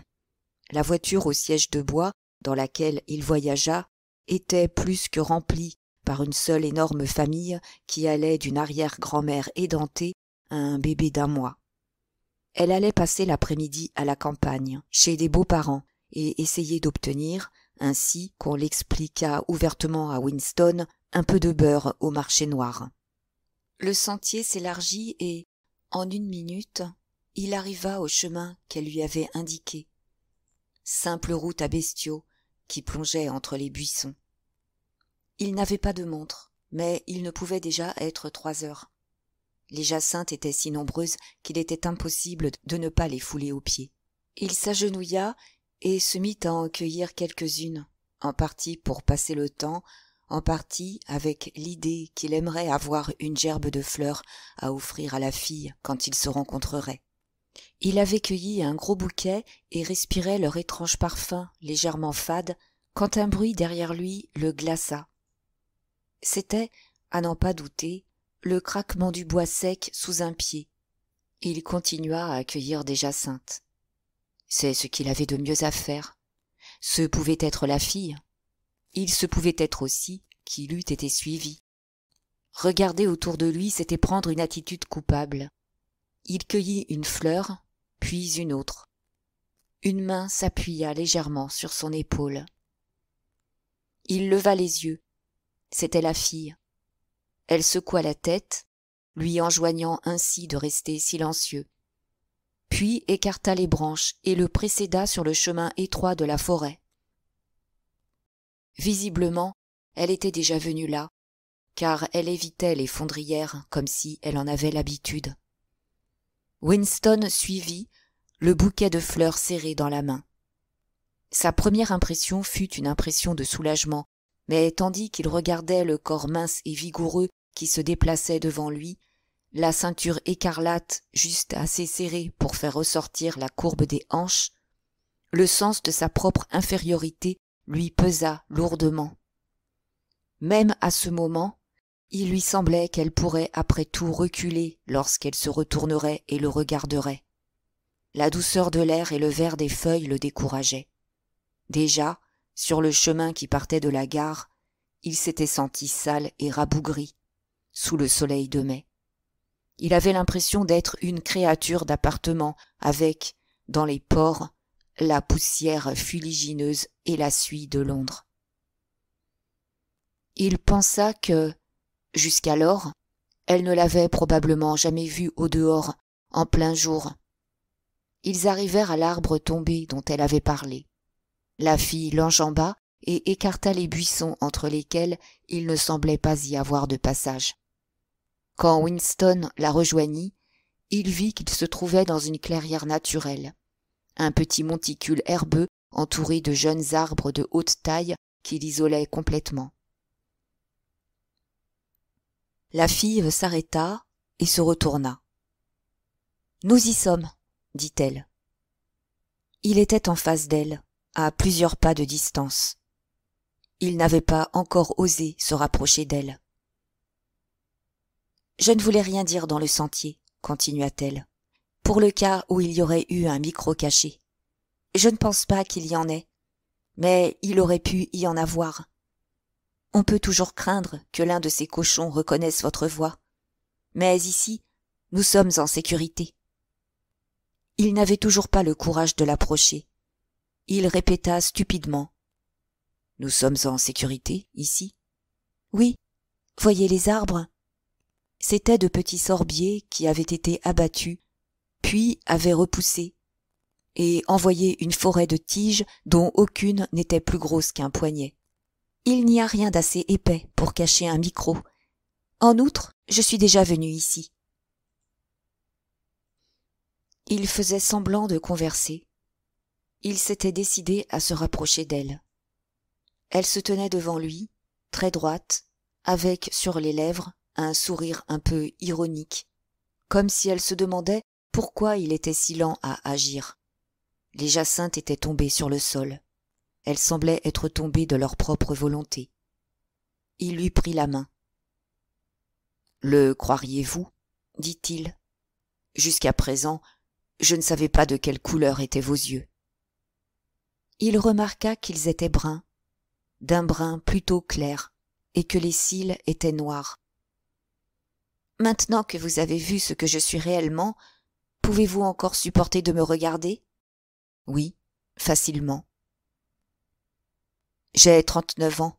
La voiture au siège de bois, dans laquelle il voyagea, était plus que remplie par une seule énorme famille qui allait d'une arrière-grand-mère édentée à un bébé d'un mois. Elle allait passer l'après-midi à la campagne, chez des beaux-parents, et essayer d'obtenir, ainsi qu'on l'expliqua ouvertement à Winston, un peu de beurre au marché noir. Le sentier s'élargit et, en une minute, il arriva au chemin qu'elle lui avait indiqué. Simple route à bestiaux qui plongeait entre les buissons. Il n'avait pas de montre, mais il ne pouvait déjà être trois heures. Les jacinthes étaient si nombreuses qu'il était impossible de ne pas les fouler aux pieds. Il s'agenouilla et se mit à en cueillir quelques-unes, en partie pour passer le temps, en partie avec l'idée qu'il aimerait avoir une gerbe de fleurs à offrir à la fille quand ils se rencontrerait. il avait cueilli un gros bouquet et respirait leur étrange parfum légèrement fade quand un bruit derrière lui le glaça c'était à n'en pas douter le craquement du bois sec sous un pied il continua à accueillir des jacinthes c'est ce qu'il avait de mieux à faire ce pouvait être la fille il se pouvait être aussi qu'il eût été suivi. Regarder autour de lui, c'était prendre une attitude coupable. Il cueillit une fleur, puis une autre. Une main s'appuya légèrement sur son épaule. Il leva les yeux. C'était la fille. Elle secoua la tête, lui enjoignant ainsi de rester silencieux. Puis écarta les branches et le précéda sur le chemin étroit de la forêt visiblement elle était déjà venue là car elle évitait les fondrières comme si elle en avait l'habitude winston suivit le bouquet de fleurs serré dans la main sa première impression fut une impression de soulagement mais tandis qu'il regardait le corps mince et vigoureux qui se déplaçait devant lui la ceinture écarlate juste assez serrée pour faire ressortir la courbe des hanches le sens de sa propre infériorité lui pesa lourdement. Même à ce moment, il lui semblait qu'elle pourrait après tout reculer lorsqu'elle se retournerait et le regarderait. La douceur de l'air et le vert des feuilles le décourageaient. Déjà, sur le chemin qui partait de la gare, il s'était senti sale et rabougri, sous le soleil de mai. Il avait l'impression d'être une créature d'appartement avec, dans les pores, la poussière fuligineuse et la suie de Londres. Il pensa que, jusqu'alors, elle ne l'avait probablement jamais vue au dehors, en plein jour. Ils arrivèrent à l'arbre tombé dont elle avait parlé. La fille l'enjamba et écarta les buissons entre lesquels il ne semblait pas y avoir de passage. Quand Winston la rejoignit, il vit qu'il se trouvait dans une clairière naturelle un petit monticule herbeux entouré de jeunes arbres de haute taille qui l'isolaient complètement. La fille s'arrêta et se retourna. Nous y sommes, dit-elle. Il était en face d'elle, à plusieurs pas de distance. Il n'avait pas encore osé se rapprocher d'elle. Je ne voulais rien dire dans le sentier, continua-t-elle pour le cas où il y aurait eu un micro caché. Je ne pense pas qu'il y en ait, mais il aurait pu y en avoir. On peut toujours craindre que l'un de ces cochons reconnaisse votre voix, mais ici, nous sommes en sécurité. Il n'avait toujours pas le courage de l'approcher. Il répéta stupidement. Nous sommes en sécurité, ici? Oui. Voyez les arbres? C'étaient de petits sorbiers qui avaient été abattus puis avait repoussé et envoyé une forêt de tiges dont aucune n'était plus grosse qu'un poignet. Il n'y a rien d'assez épais pour cacher un micro. En outre, je suis déjà venu ici. Il faisait semblant de converser. Il s'était décidé à se rapprocher d'elle. Elle se tenait devant lui, très droite, avec sur les lèvres un sourire un peu ironique, comme si elle se demandait pourquoi il était si lent à agir. Les jacinthes étaient tombées sur le sol. Elles semblaient être tombées de leur propre volonté. Il lui prit la main. Le croiriez-vous dit-il. Jusqu'à présent, je ne savais pas de quelle couleur étaient vos yeux. Il remarqua qu'ils étaient bruns, d'un brun plutôt clair, et que les cils étaient noirs. Maintenant que vous avez vu ce que je suis réellement, pouvez-vous encore supporter de me regarder Oui, facilement. J'ai trente-neuf ans.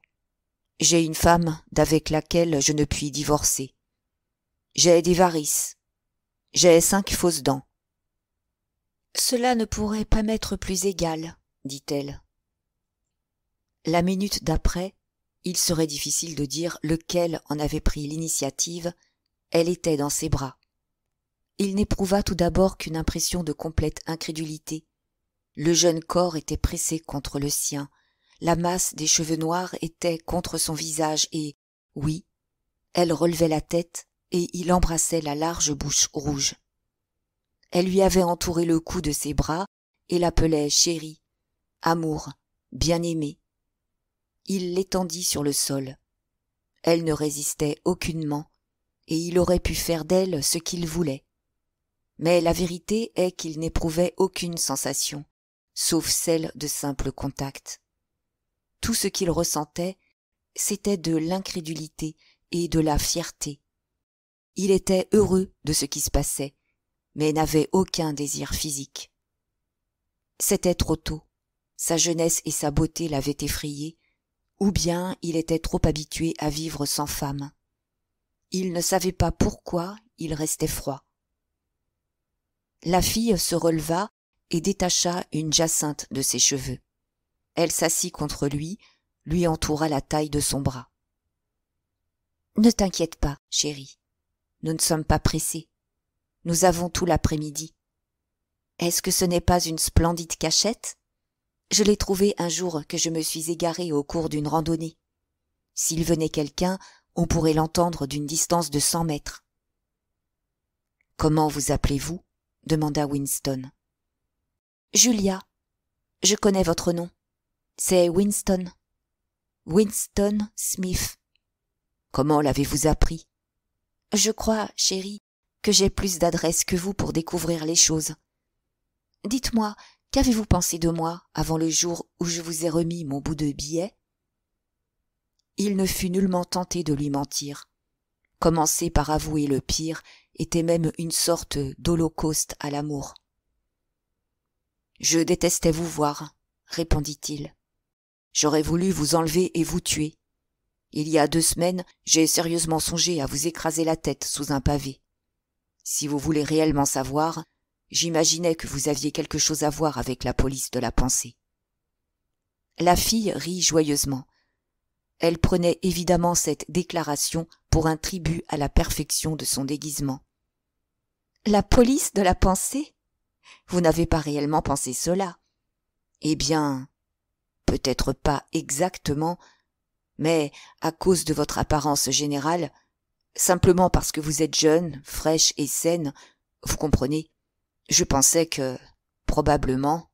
J'ai une femme d'avec laquelle je ne puis divorcer. J'ai des varices. J'ai cinq fausses dents. Cela ne pourrait pas m'être plus égal, dit-elle. La minute d'après, il serait difficile de dire lequel en avait pris l'initiative, elle était dans ses bras il n'éprouva tout d'abord qu'une impression de complète incrédulité le jeune corps était pressé contre le sien la masse des cheveux noirs était contre son visage et oui elle relevait la tête et il embrassait la large bouche rouge elle lui avait entouré le cou de ses bras et l'appelait chérie amour bien-aimé il l'étendit sur le sol elle ne résistait aucunement et il aurait pu faire d'elle ce qu'il voulait mais la vérité est qu'il n'éprouvait aucune sensation, sauf celle de simple contact. Tout ce qu'il ressentait, c'était de l'incrédulité et de la fierté. Il était heureux de ce qui se passait, mais n'avait aucun désir physique. C'était trop tôt. Sa jeunesse et sa beauté l'avaient effrayé, ou bien il était trop habitué à vivre sans femme. Il ne savait pas pourquoi il restait froid la fille se releva et détacha une jacinthe de ses cheveux elle s'assit contre lui lui entoura la taille de son bras ne t'inquiète pas chérie nous ne sommes pas pressés nous avons tout l'après-midi est-ce que ce n'est pas une splendide cachette je l'ai trouvée un jour que je me suis égarée au cours d'une randonnée s'il venait quelqu'un on pourrait l'entendre d'une distance de cent mètres comment vous appelez-vous demanda Winston. Julia, je connais votre nom. C'est Winston. Winston Smith. Comment l'avez-vous appris Je crois, chérie, que j'ai plus d'adresse que vous pour découvrir les choses. Dites-moi, qu'avez-vous pensé de moi avant le jour où je vous ai remis mon bout de billet Il ne fut nullement tenté de lui mentir. Commencer par avouer le pire était même une sorte d'holocauste à l'amour. Je détestais vous voir, répondit-il. J'aurais voulu vous enlever et vous tuer. Il y a deux semaines, j'ai sérieusement songé à vous écraser la tête sous un pavé. Si vous voulez réellement savoir, j'imaginais que vous aviez quelque chose à voir avec la police de la pensée. La fille rit joyeusement. Elle prenait évidemment cette déclaration pour un tribut à la perfection de son déguisement. La police de la pensée Vous n'avez pas réellement pensé cela. Eh bien, peut-être pas exactement, mais à cause de votre apparence générale, simplement parce que vous êtes jeune, fraîche et saine, vous comprenez, je pensais que, probablement...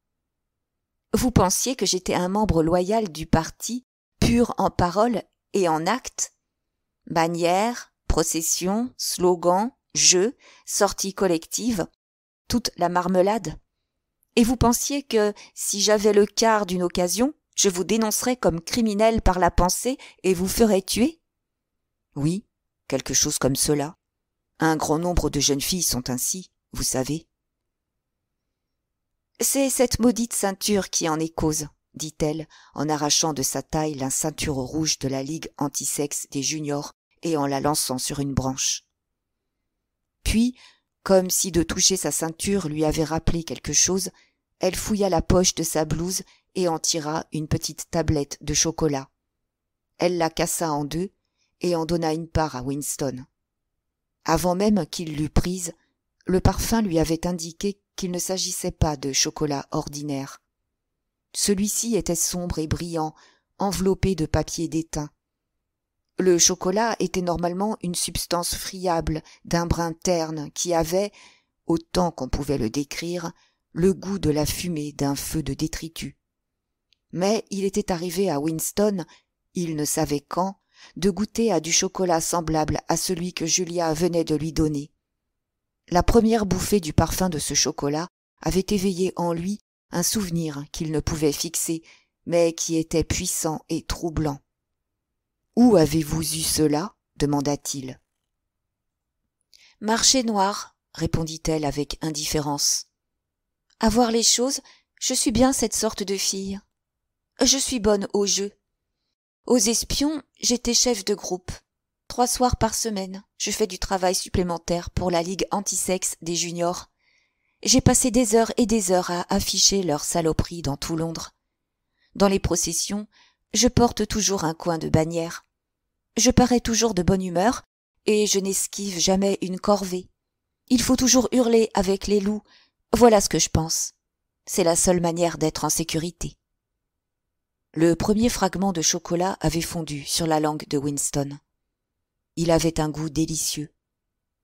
Vous pensiez que j'étais un membre loyal du parti, pur en parole et en acte Bannières, procession, slogan je, sortie collective, toute la marmelade. Et vous pensiez que, si j'avais le quart d'une occasion, je vous dénoncerais comme criminel par la pensée et vous ferais tuer Oui, quelque chose comme cela. Un grand nombre de jeunes filles sont ainsi, vous savez. C'est cette maudite ceinture qui en est cause, dit-elle, en arrachant de sa taille la ceinture rouge de la Ligue antisexe des juniors et en la lançant sur une branche puis comme si de toucher sa ceinture lui avait rappelé quelque chose elle fouilla la poche de sa blouse et en tira une petite tablette de chocolat elle la cassa en deux et en donna une part à winston avant même qu'il l'eût prise le parfum lui avait indiqué qu'il ne s'agissait pas de chocolat ordinaire celui-ci était sombre et brillant enveloppé de papier d'étain le chocolat était normalement une substance friable d'un brin terne qui avait autant qu'on pouvait le décrire le goût de la fumée d'un feu de détritus mais il était arrivé à winston il ne savait quand de goûter à du chocolat semblable à celui que julia venait de lui donner la première bouffée du parfum de ce chocolat avait éveillé en lui un souvenir qu'il ne pouvait fixer mais qui était puissant et troublant où avez-vous eu cela demanda-t-il marché noir répondit-elle avec indifférence à voir les choses je suis bien cette sorte de fille je suis bonne au jeu aux espions j'étais chef de groupe trois soirs par semaine je fais du travail supplémentaire pour la ligue antisexe des juniors j'ai passé des heures et des heures à afficher leurs saloperies dans tout londres dans les processions je porte toujours un coin de bannière. Je parais toujours de bonne humeur, et je n'esquive jamais une corvée. Il faut toujours hurler avec les loups, voilà ce que je pense. C'est la seule manière d'être en sécurité. Le premier fragment de chocolat avait fondu sur la langue de Winston. Il avait un goût délicieux.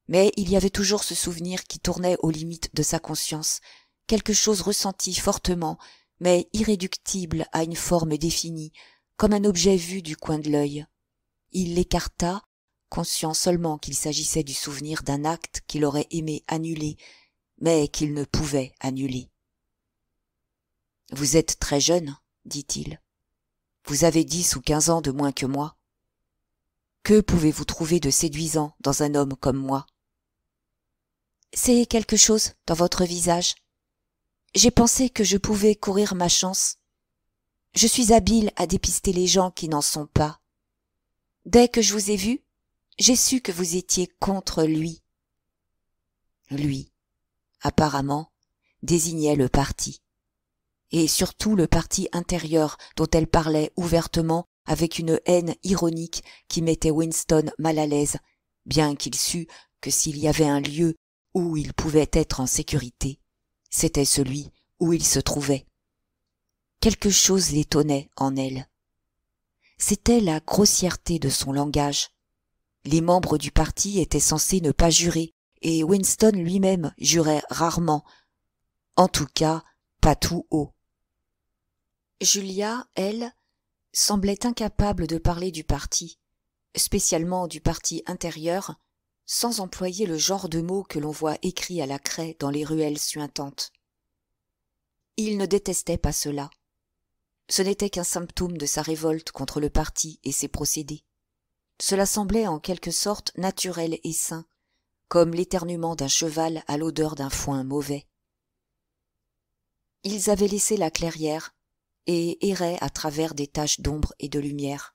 Mais il y avait toujours ce souvenir qui tournait aux limites de sa conscience, quelque chose ressenti fortement, mais irréductible à une forme définie, comme un objet vu du coin de l'œil. Il l'écarta, conscient seulement qu'il s'agissait du souvenir d'un acte qu'il aurait aimé annuler, mais qu'il ne pouvait annuler. Vous êtes très jeune, dit-il. Vous avez dix ou quinze ans de moins que moi. Que pouvez-vous trouver de séduisant dans un homme comme moi C'est quelque chose dans votre visage. J'ai pensé que je pouvais courir ma chance. Je suis habile à dépister les gens qui n'en sont pas. Dès que je vous ai vu, j'ai su que vous étiez contre lui. Lui, apparemment, désignait le parti. Et surtout le parti intérieur dont elle parlait ouvertement avec une haine ironique qui mettait Winston mal à l'aise, bien qu'il sût que s'il y avait un lieu où il pouvait être en sécurité, c'était celui où il se trouvait. Quelque chose l'étonnait en elle. C'était la grossièreté de son langage. Les membres du parti étaient censés ne pas jurer, et Winston lui-même jurait rarement. En tout cas, pas tout haut. Julia, elle, semblait incapable de parler du parti, spécialement du parti intérieur, sans employer le genre de mots que l'on voit écrits à la craie dans les ruelles suintantes. Il ne détestait pas cela ce n'était qu'un symptôme de sa révolte contre le parti et ses procédés cela semblait en quelque sorte naturel et sain comme l'éternuement d'un cheval à l'odeur d'un foin mauvais ils avaient laissé la clairière et erraient à travers des taches d'ombre et de lumière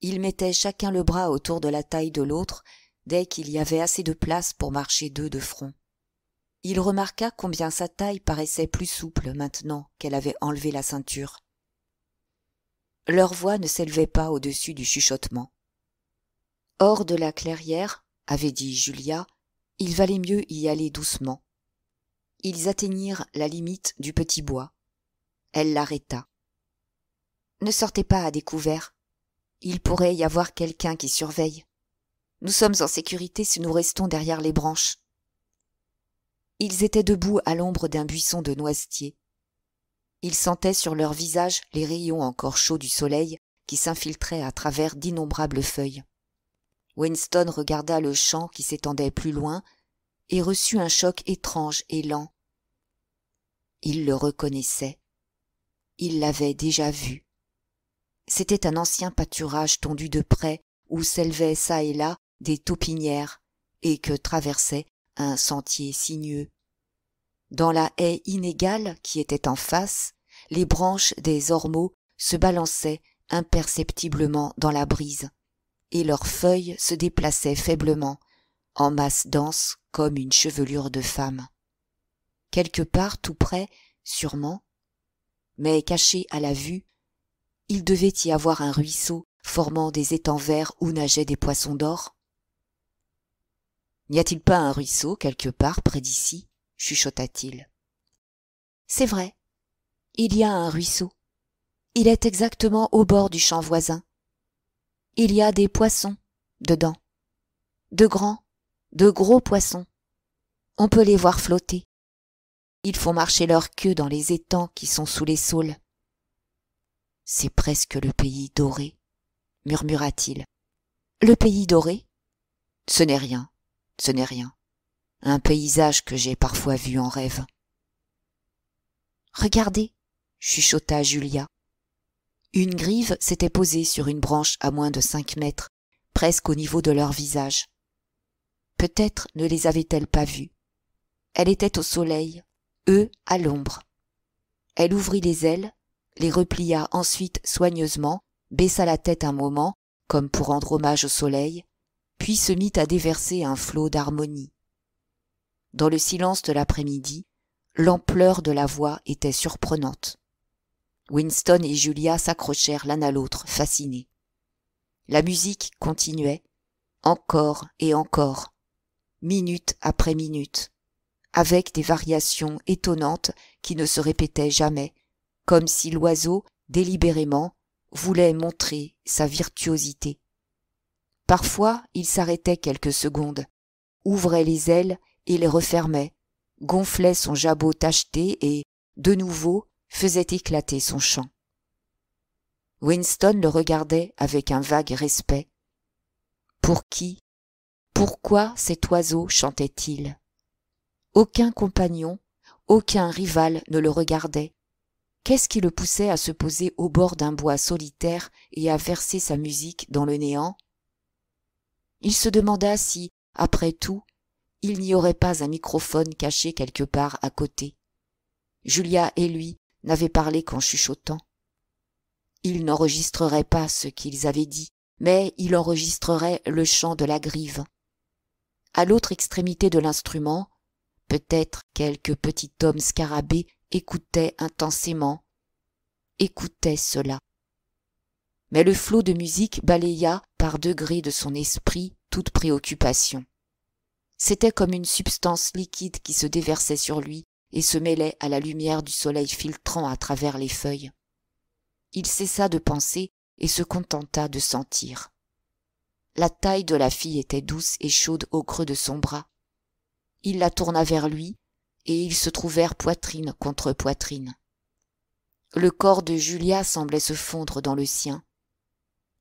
ils mettaient chacun le bras autour de la taille de l'autre dès qu'il y avait assez de place pour marcher deux de front il remarqua combien sa taille paraissait plus souple maintenant qu'elle avait enlevé la ceinture leur voix ne s'élevait pas au-dessus du chuchotement hors de la clairière avait dit julia il valait mieux y aller doucement ils atteignirent la limite du petit bois elle l'arrêta ne sortez pas à découvert il pourrait y avoir quelqu'un qui surveille nous sommes en sécurité si nous restons derrière les branches ils étaient debout à l'ombre d'un buisson de noisetier ils sentaient sur leurs visages les rayons encore chauds du soleil qui s'infiltraient à travers d'innombrables feuilles. Winston regarda le champ qui s'étendait plus loin et reçut un choc étrange et lent. Il le reconnaissait. Il l'avait déjà vu. C'était un ancien pâturage tondu de près où s'élevaient çà et là des taupinières et que traversait un sentier sinueux. Dans la haie inégale qui était en face, les branches des ormeaux se balançaient imperceptiblement dans la brise, et leurs feuilles se déplaçaient faiblement, en masse dense comme une chevelure de femme. Quelque part tout près, sûrement, mais caché à la vue, il devait y avoir un ruisseau formant des étangs verts où nageaient des poissons d'or. N'y a-t-il pas un ruisseau quelque part près d'ici chuchota-t-il. C'est vrai, il y a un ruisseau. Il est exactement au bord du champ voisin. Il y a des poissons dedans. De grands, de gros poissons. On peut les voir flotter. Ils font marcher leur queue dans les étangs qui sont sous les saules. C'est presque le pays doré, murmura-t-il. Le pays doré Ce n'est rien, ce n'est rien. Un paysage que j'ai parfois vu en rêve. Regardez, chuchota Julia. Une grive s'était posée sur une branche à moins de cinq mètres, presque au niveau de leur visage. Peut-être ne les avait-elle pas vus. Elle était au soleil, eux à l'ombre. Elle ouvrit les ailes, les replia ensuite soigneusement, baissa la tête un moment, comme pour rendre hommage au soleil, puis se mit à déverser un flot d'harmonie. Dans le silence de l'après-midi, l'ampleur de la voix était surprenante. Winston et Julia s'accrochèrent l'un à l'autre, fascinés. La musique continuait, encore et encore, minute après minute, avec des variations étonnantes qui ne se répétaient jamais, comme si l'oiseau, délibérément, voulait montrer sa virtuosité. Parfois il s'arrêtait quelques secondes, ouvrait les ailes et les refermait, gonflait son jabot tacheté et, de nouveau, faisait éclater son chant. Winston le regardait avec un vague respect. Pour qui Pourquoi cet oiseau chantait-il Aucun compagnon, aucun rival ne le regardait. Qu'est-ce qui le poussait à se poser au bord d'un bois solitaire et à verser sa musique dans le néant Il se demanda si, après tout, il n'y aurait pas un microphone caché quelque part à côté. Julia et lui n'avait parlé qu'en chuchotant. Ils n'enregistrerait pas ce qu'ils avaient dit, mais il enregistrerait le chant de la grive. À l'autre extrémité de l'instrument, peut-être quelque petit homme scarabée écoutait intensément, écoutait cela. Mais le flot de musique balaya par degrés de son esprit toute préoccupation. C'était comme une substance liquide qui se déversait sur lui, et se mêlait à la lumière du soleil filtrant à travers les feuilles. Il cessa de penser et se contenta de sentir. La taille de la fille était douce et chaude au creux de son bras. Il la tourna vers lui, et ils se trouvèrent poitrine contre poitrine. Le corps de Julia semblait se fondre dans le sien.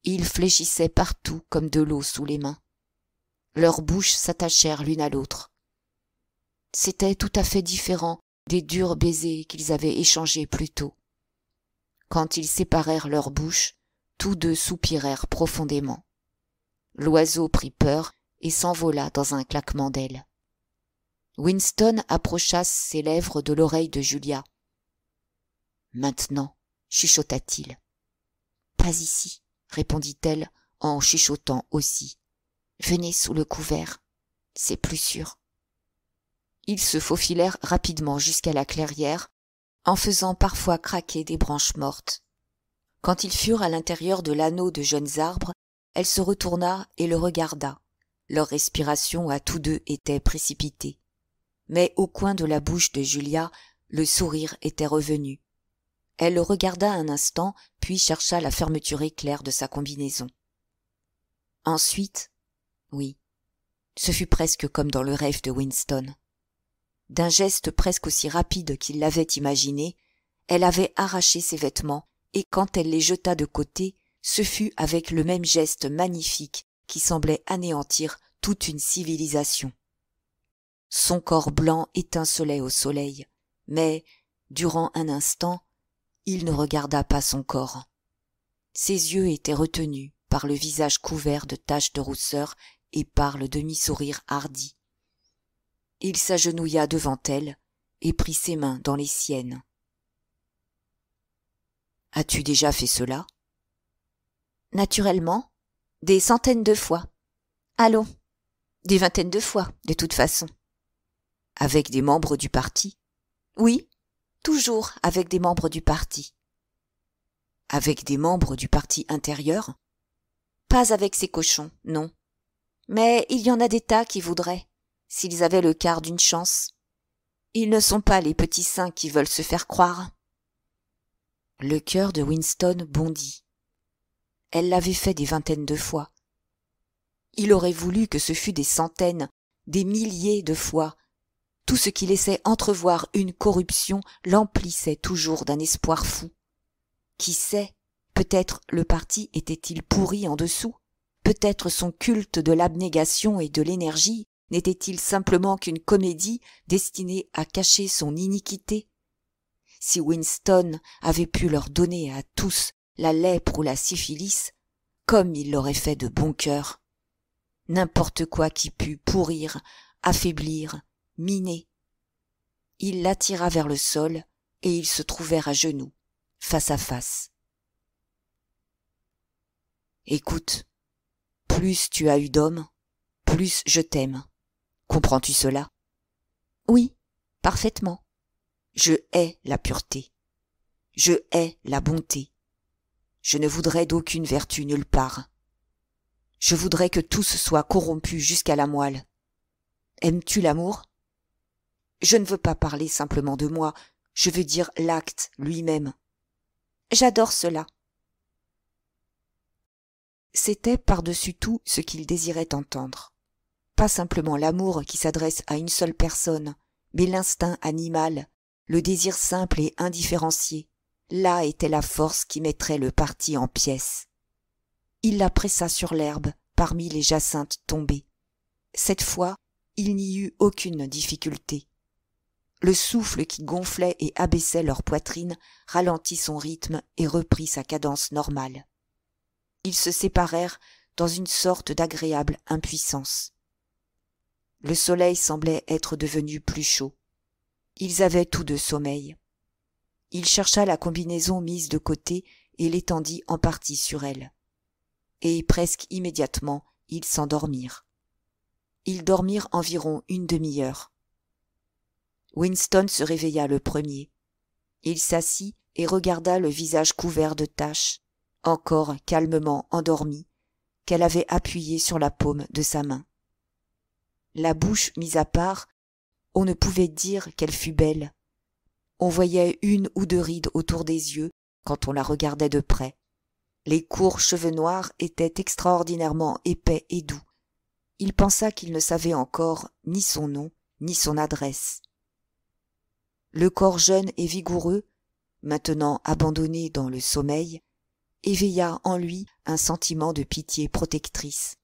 Il fléchissait partout comme de l'eau sous les mains. Leurs bouches s'attachèrent l'une à l'autre. C'était tout à fait différent des durs baisers qu'ils avaient échangés plus tôt. Quand ils séparèrent leurs bouches, tous deux soupirèrent profondément. L'oiseau prit peur et s'envola dans un claquement d'ailes. Winston approcha ses lèvres de l'oreille de Julia. Maintenant, chuchota-t-il. Pas ici, répondit-elle en chuchotant aussi. Venez sous le couvert, c'est plus sûr ils se faufilèrent rapidement jusqu'à la clairière, en faisant parfois craquer des branches mortes. Quand ils furent à l'intérieur de l'anneau de jeunes arbres, elle se retourna et le regarda. Leur respiration à tous deux était précipitée. Mais au coin de la bouche de Julia, le sourire était revenu. Elle le regarda un instant, puis chercha la fermeture éclair de sa combinaison. Ensuite, oui, ce fut presque comme dans le rêve de Winston. D'un geste presque aussi rapide qu'il l'avait imaginé, elle avait arraché ses vêtements, et quand elle les jeta de côté, ce fut avec le même geste magnifique qui semblait anéantir toute une civilisation. Son corps blanc étincelait au soleil, mais, durant un instant, il ne regarda pas son corps. Ses yeux étaient retenus par le visage couvert de taches de rousseur et par le demi-sourire hardi il s'agenouilla devant elle et prit ses mains dans les siennes. As-tu déjà fait cela Naturellement, des centaines de fois. Allons, des vingtaines de fois, de toute façon. Avec des membres du parti Oui, toujours avec des membres du parti. Avec des membres du parti intérieur Pas avec ces cochons, non. Mais il y en a des tas qui voudraient s'ils avaient le quart d'une chance. Ils ne sont pas les petits saints qui veulent se faire croire. Le cœur de Winston bondit. Elle l'avait fait des vingtaines de fois. Il aurait voulu que ce fût des centaines, des milliers de fois. Tout ce qui laissait entrevoir une corruption l'emplissait toujours d'un espoir fou. Qui sait, peut-être le parti était-il pourri en dessous, peut-être son culte de l'abnégation et de l'énergie N'était-il simplement qu'une comédie destinée à cacher son iniquité Si Winston avait pu leur donner à tous la lèpre ou la syphilis, comme il l'aurait fait de bon cœur. N'importe quoi qui pût pourrir, affaiblir, miner. Il l'attira vers le sol et ils se trouvèrent à genoux, face à face. Écoute, plus tu as eu d'hommes, plus je t'aime. Comprends-tu cela Oui, parfaitement. Je hais la pureté. Je hais la bonté. Je ne voudrais d'aucune vertu nulle part. Je voudrais que tout se soit corrompu jusqu'à la moelle. Aimes-tu l'amour Je ne veux pas parler simplement de moi, je veux dire l'acte lui-même. J'adore cela. C'était par-dessus tout ce qu'il désirait entendre pas simplement l'amour qui s'adresse à une seule personne, mais l'instinct animal, le désir simple et indifférencié. Là était la force qui mettrait le parti en pièces. Il la pressa sur l'herbe, parmi les jacinthes tombées. Cette fois, il n'y eut aucune difficulté. Le souffle qui gonflait et abaissait leur poitrine ralentit son rythme et reprit sa cadence normale. Ils se séparèrent dans une sorte d'agréable impuissance le soleil semblait être devenu plus chaud ils avaient tous deux sommeil il chercha la combinaison mise de côté et l'étendit en partie sur elle et presque immédiatement ils s'endormirent ils dormirent environ une demi-heure winston se réveilla le premier il s'assit et regarda le visage couvert de taches encore calmement endormi qu'elle avait appuyé sur la paume de sa main la bouche mise à part, on ne pouvait dire qu'elle fût belle. On voyait une ou deux rides autour des yeux quand on la regardait de près. Les courts cheveux noirs étaient extraordinairement épais et doux. Il pensa qu'il ne savait encore ni son nom ni son adresse. Le corps jeune et vigoureux, maintenant abandonné dans le sommeil, éveilla en lui un sentiment de pitié protectrice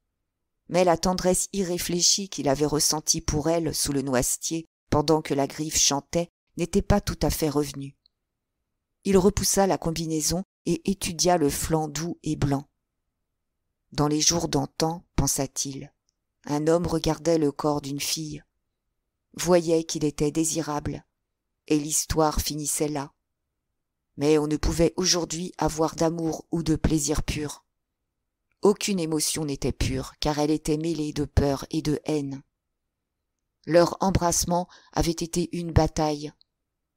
mais la tendresse irréfléchie qu'il avait ressentie pour elle sous le noisetier pendant que la griffe chantait n'était pas tout à fait revenue. Il repoussa la combinaison et étudia le flanc doux et blanc. Dans les jours d'antan, pensa-t-il, un homme regardait le corps d'une fille, voyait qu'il était désirable, et l'histoire finissait là. Mais on ne pouvait aujourd'hui avoir d'amour ou de plaisir pur aucune émotion n'était pure car elle était mêlée de peur et de haine leur embrassement avait été une bataille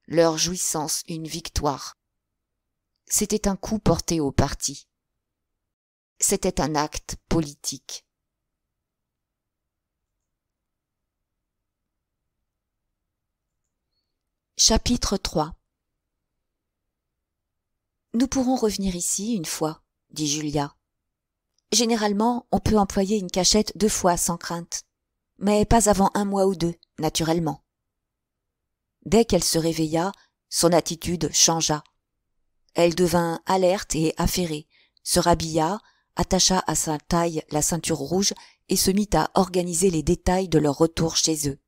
leur jouissance une victoire c'était un coup porté au parti c'était un acte politique Chapitre 3 Nous pourrons revenir ici une fois, dit Julia, Généralement, on peut employer une cachette deux fois sans crainte, mais pas avant un mois ou deux, naturellement. Dès qu'elle se réveilla, son attitude changea. Elle devint alerte et affairée, se rhabilla, attacha à sa taille la ceinture rouge et se mit à organiser les détails de leur retour chez eux.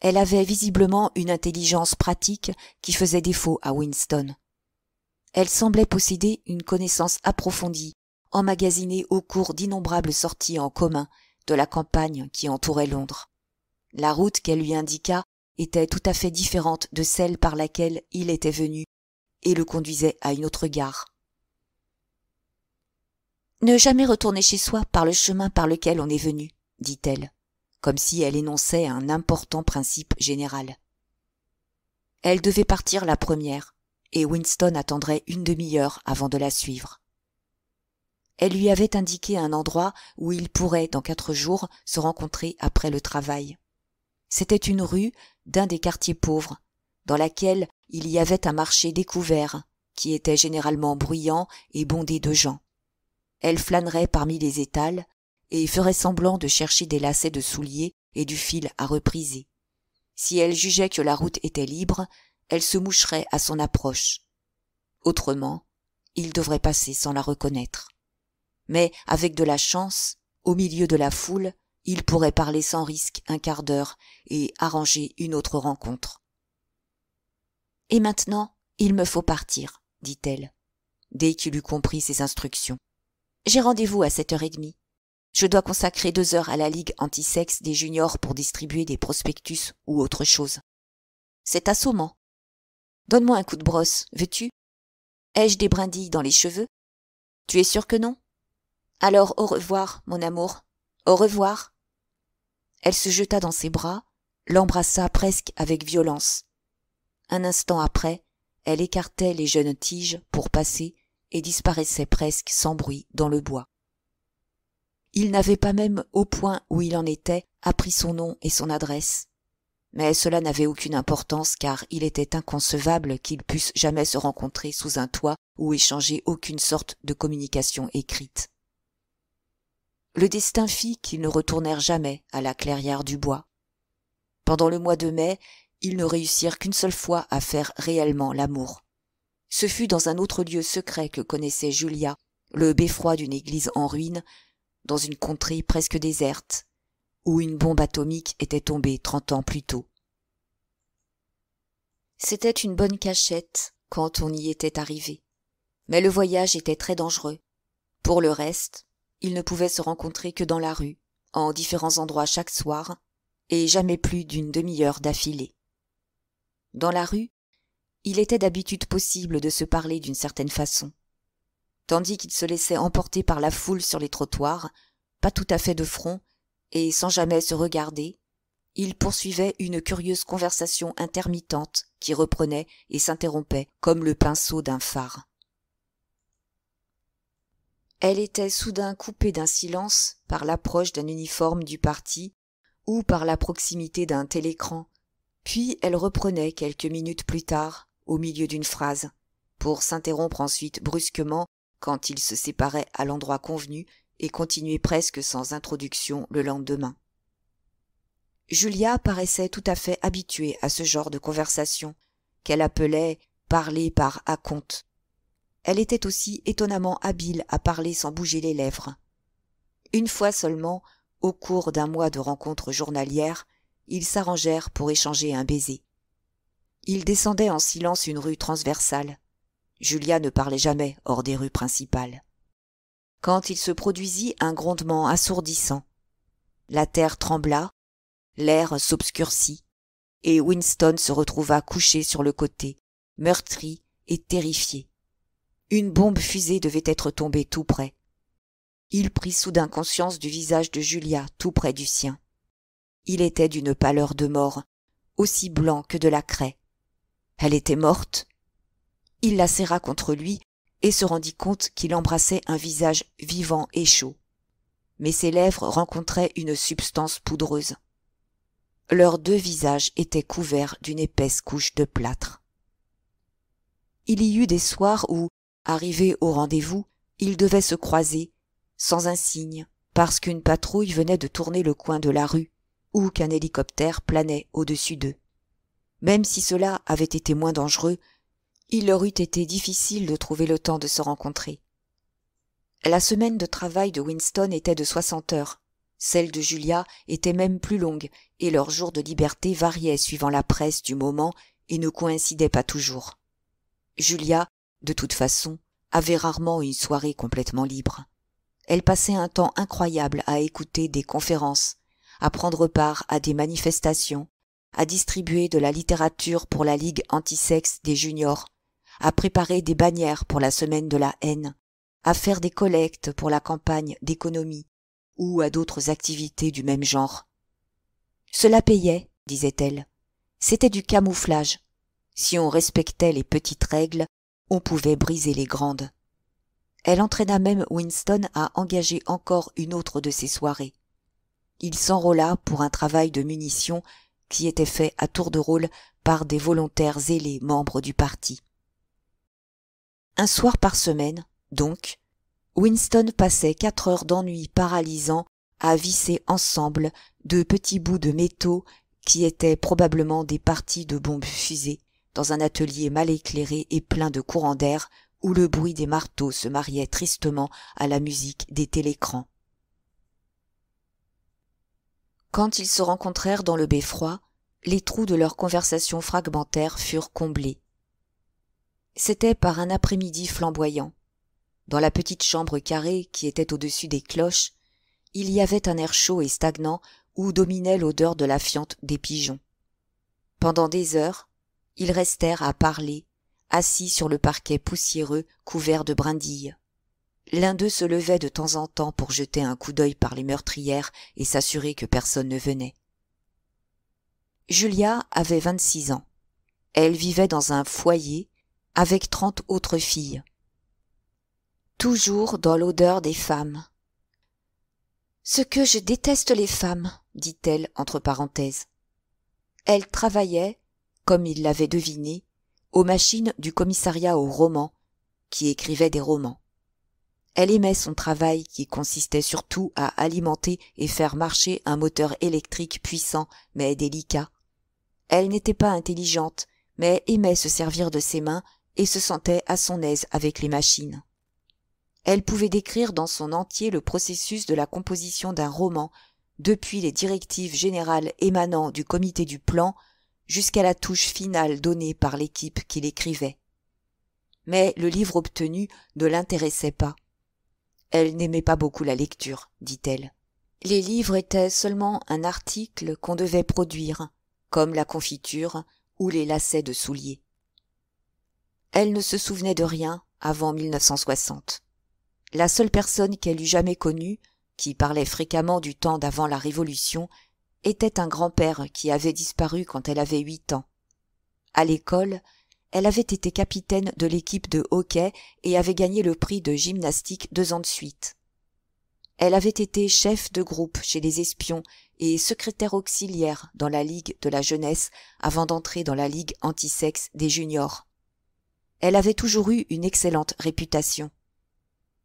Elle avait visiblement une intelligence pratique qui faisait défaut à Winston. Elle semblait posséder une connaissance approfondie emmagasinés au cours d'innombrables sorties en commun de la campagne qui entourait Londres. La route qu'elle lui indiqua était tout à fait différente de celle par laquelle il était venu et le conduisait à une autre gare. Ne jamais retourner chez soi par le chemin par lequel on est venu, dit-elle, comme si elle énonçait un important principe général. Elle devait partir la première, et Winston attendrait une demi-heure avant de la suivre elle lui avait indiqué un endroit où ils pourraient dans quatre jours se rencontrer après le travail c'était une rue d'un des quartiers pauvres dans laquelle il y avait un marché découvert qui était généralement bruyant et bondé de gens elle flânerait parmi les étals et ferait semblant de chercher des lacets de souliers et du fil à repriser si elle jugeait que la route était libre elle se moucherait à son approche autrement il devrait passer sans la reconnaître mais avec de la chance au milieu de la foule il pourrait parler sans risque un quart d'heure et arranger une autre rencontre et maintenant il me faut partir dit-elle dès qu'il eut compris ses instructions j'ai rendez-vous à sept heures et demie je dois consacrer deux heures à la ligue antisexe des juniors pour distribuer des prospectus ou autre chose c'est assommant donne-moi un coup de brosse veux-tu ai-je des brindilles dans les cheveux tu es sûr que non alors au revoir, mon amour. Au revoir. Elle se jeta dans ses bras, l'embrassa presque avec violence. Un instant après, elle écartait les jeunes tiges pour passer et disparaissait presque sans bruit dans le bois. Il n'avait pas même, au point où il en était, appris son nom et son adresse. Mais cela n'avait aucune importance car il était inconcevable qu'ils pussent jamais se rencontrer sous un toit ou échanger aucune sorte de communication écrite le destin fit qu'ils ne retournèrent jamais à la clairière du bois. Pendant le mois de mai, ils ne réussirent qu'une seule fois à faire réellement l'amour. Ce fut dans un autre lieu secret que connaissait Julia, le beffroi d'une église en ruine, dans une contrée presque déserte, où une bombe atomique était tombée trente ans plus tôt. C'était une bonne cachette quand on y était arrivé. Mais le voyage était très dangereux. Pour le reste, ils ne pouvaient se rencontrer que dans la rue, en différents endroits chaque soir, et jamais plus d'une demi-heure d'affilée. Dans la rue, il était d'habitude possible de se parler d'une certaine façon. Tandis qu'il se laissait emporter par la foule sur les trottoirs, pas tout à fait de front, et sans jamais se regarder, il poursuivait une curieuse conversation intermittente qui reprenait et s'interrompait comme le pinceau d'un phare elle était soudain coupée d'un silence par l'approche d'un uniforme du parti ou par la proximité d'un télécran, puis elle reprenait quelques minutes plus tard au milieu d'une phrase pour s'interrompre ensuite brusquement quand ils se séparaient à l'endroit convenu et continuer presque sans introduction le lendemain julia paraissait tout à fait habituée à ce genre de conversation qu'elle appelait parler par à-compte elle était aussi étonnamment habile à parler sans bouger les lèvres une fois seulement au cours d'un mois de rencontres journalières ils s'arrangèrent pour échanger un baiser ils descendaient en silence une rue transversale Julia ne parlait jamais hors des rues principales quand il se produisit un grondement assourdissant la terre trembla l'air s'obscurcit et winston se retrouva couché sur le côté meurtri et terrifié une bombe fusée devait être tombée tout près. Il prit soudain conscience du visage de Julia tout près du sien. Il était d'une pâleur de mort, aussi blanc que de la craie. Elle était morte. Il la serra contre lui et se rendit compte qu'il embrassait un visage vivant et chaud. Mais ses lèvres rencontraient une substance poudreuse. Leurs deux visages étaient couverts d'une épaisse couche de plâtre. Il y eut des soirs où, arrivés au rendez-vous ils devaient se croiser sans un signe parce qu'une patrouille venait de tourner le coin de la rue ou qu'un hélicoptère planait au-dessus d'eux même si cela avait été moins dangereux il leur eût été difficile de trouver le temps de se rencontrer la semaine de travail de winston était de soixante heures celle de julia était même plus longue et leurs jours de liberté variaient suivant la presse du moment et ne coïncidaient pas toujours julia de toute façon, avait rarement une soirée complètement libre. Elle passait un temps incroyable à écouter des conférences, à prendre part à des manifestations, à distribuer de la littérature pour la Ligue antisexe des juniors, à préparer des bannières pour la semaine de la haine, à faire des collectes pour la campagne d'économie ou à d'autres activités du même genre. Cela payait, disait-elle. C'était du camouflage. Si on respectait les petites règles on pouvait briser les grandes. Elle entraîna même Winston à engager encore une autre de ses soirées. Il s'enrôla pour un travail de munitions qui était fait à tour de rôle par des volontaires zélés membres du parti. Un soir par semaine, donc, Winston passait quatre heures d'ennui paralysant à visser ensemble de petits bouts de métaux qui étaient probablement des parties de bombes fusées dans un atelier mal éclairé et plein de courants d'air où le bruit des marteaux se mariait tristement à la musique des télécrans quand ils se rencontrèrent dans le beffroi les trous de leur conversation fragmentaire furent comblés c'était par un après-midi flamboyant dans la petite chambre carrée qui était au-dessus des cloches il y avait un air chaud et stagnant où dominait l'odeur de la fiente des pigeons pendant des heures ils restèrent à parler assis sur le parquet poussiéreux couvert de brindilles l'un d'eux se levait de temps en temps pour jeter un coup d'œil par les meurtrières et s'assurer que personne ne venait julia avait vingt-six ans elle vivait dans un foyer avec trente autres filles toujours dans l'odeur des femmes ce que je déteste les femmes dit-elle entre parenthèses elle travaillait comme il l'avait deviné, aux machines du commissariat aux romans, qui écrivait des romans. Elle aimait son travail qui consistait surtout à alimenter et faire marcher un moteur électrique puissant mais délicat. Elle n'était pas intelligente, mais aimait se servir de ses mains et se sentait à son aise avec les machines. Elle pouvait décrire dans son entier le processus de la composition d'un roman, depuis les directives générales émanant du comité du plan jusqu'à la touche finale donnée par l'équipe qui l'écrivait. Mais le livre obtenu ne l'intéressait pas. Elle n'aimait pas beaucoup la lecture, dit-elle. Les livres étaient seulement un article qu'on devait produire, comme la confiture ou les lacets de souliers. Elle ne se souvenait de rien avant 1960. La seule personne qu'elle eût jamais connue, qui parlait fréquemment du temps d'avant la Révolution, était un grand-père qui avait disparu quand elle avait huit ans. À l'école, elle avait été capitaine de l'équipe de hockey et avait gagné le prix de gymnastique deux ans de suite. Elle avait été chef de groupe chez les espions et secrétaire auxiliaire dans la Ligue de la jeunesse avant d'entrer dans la Ligue antisexe des juniors. Elle avait toujours eu une excellente réputation.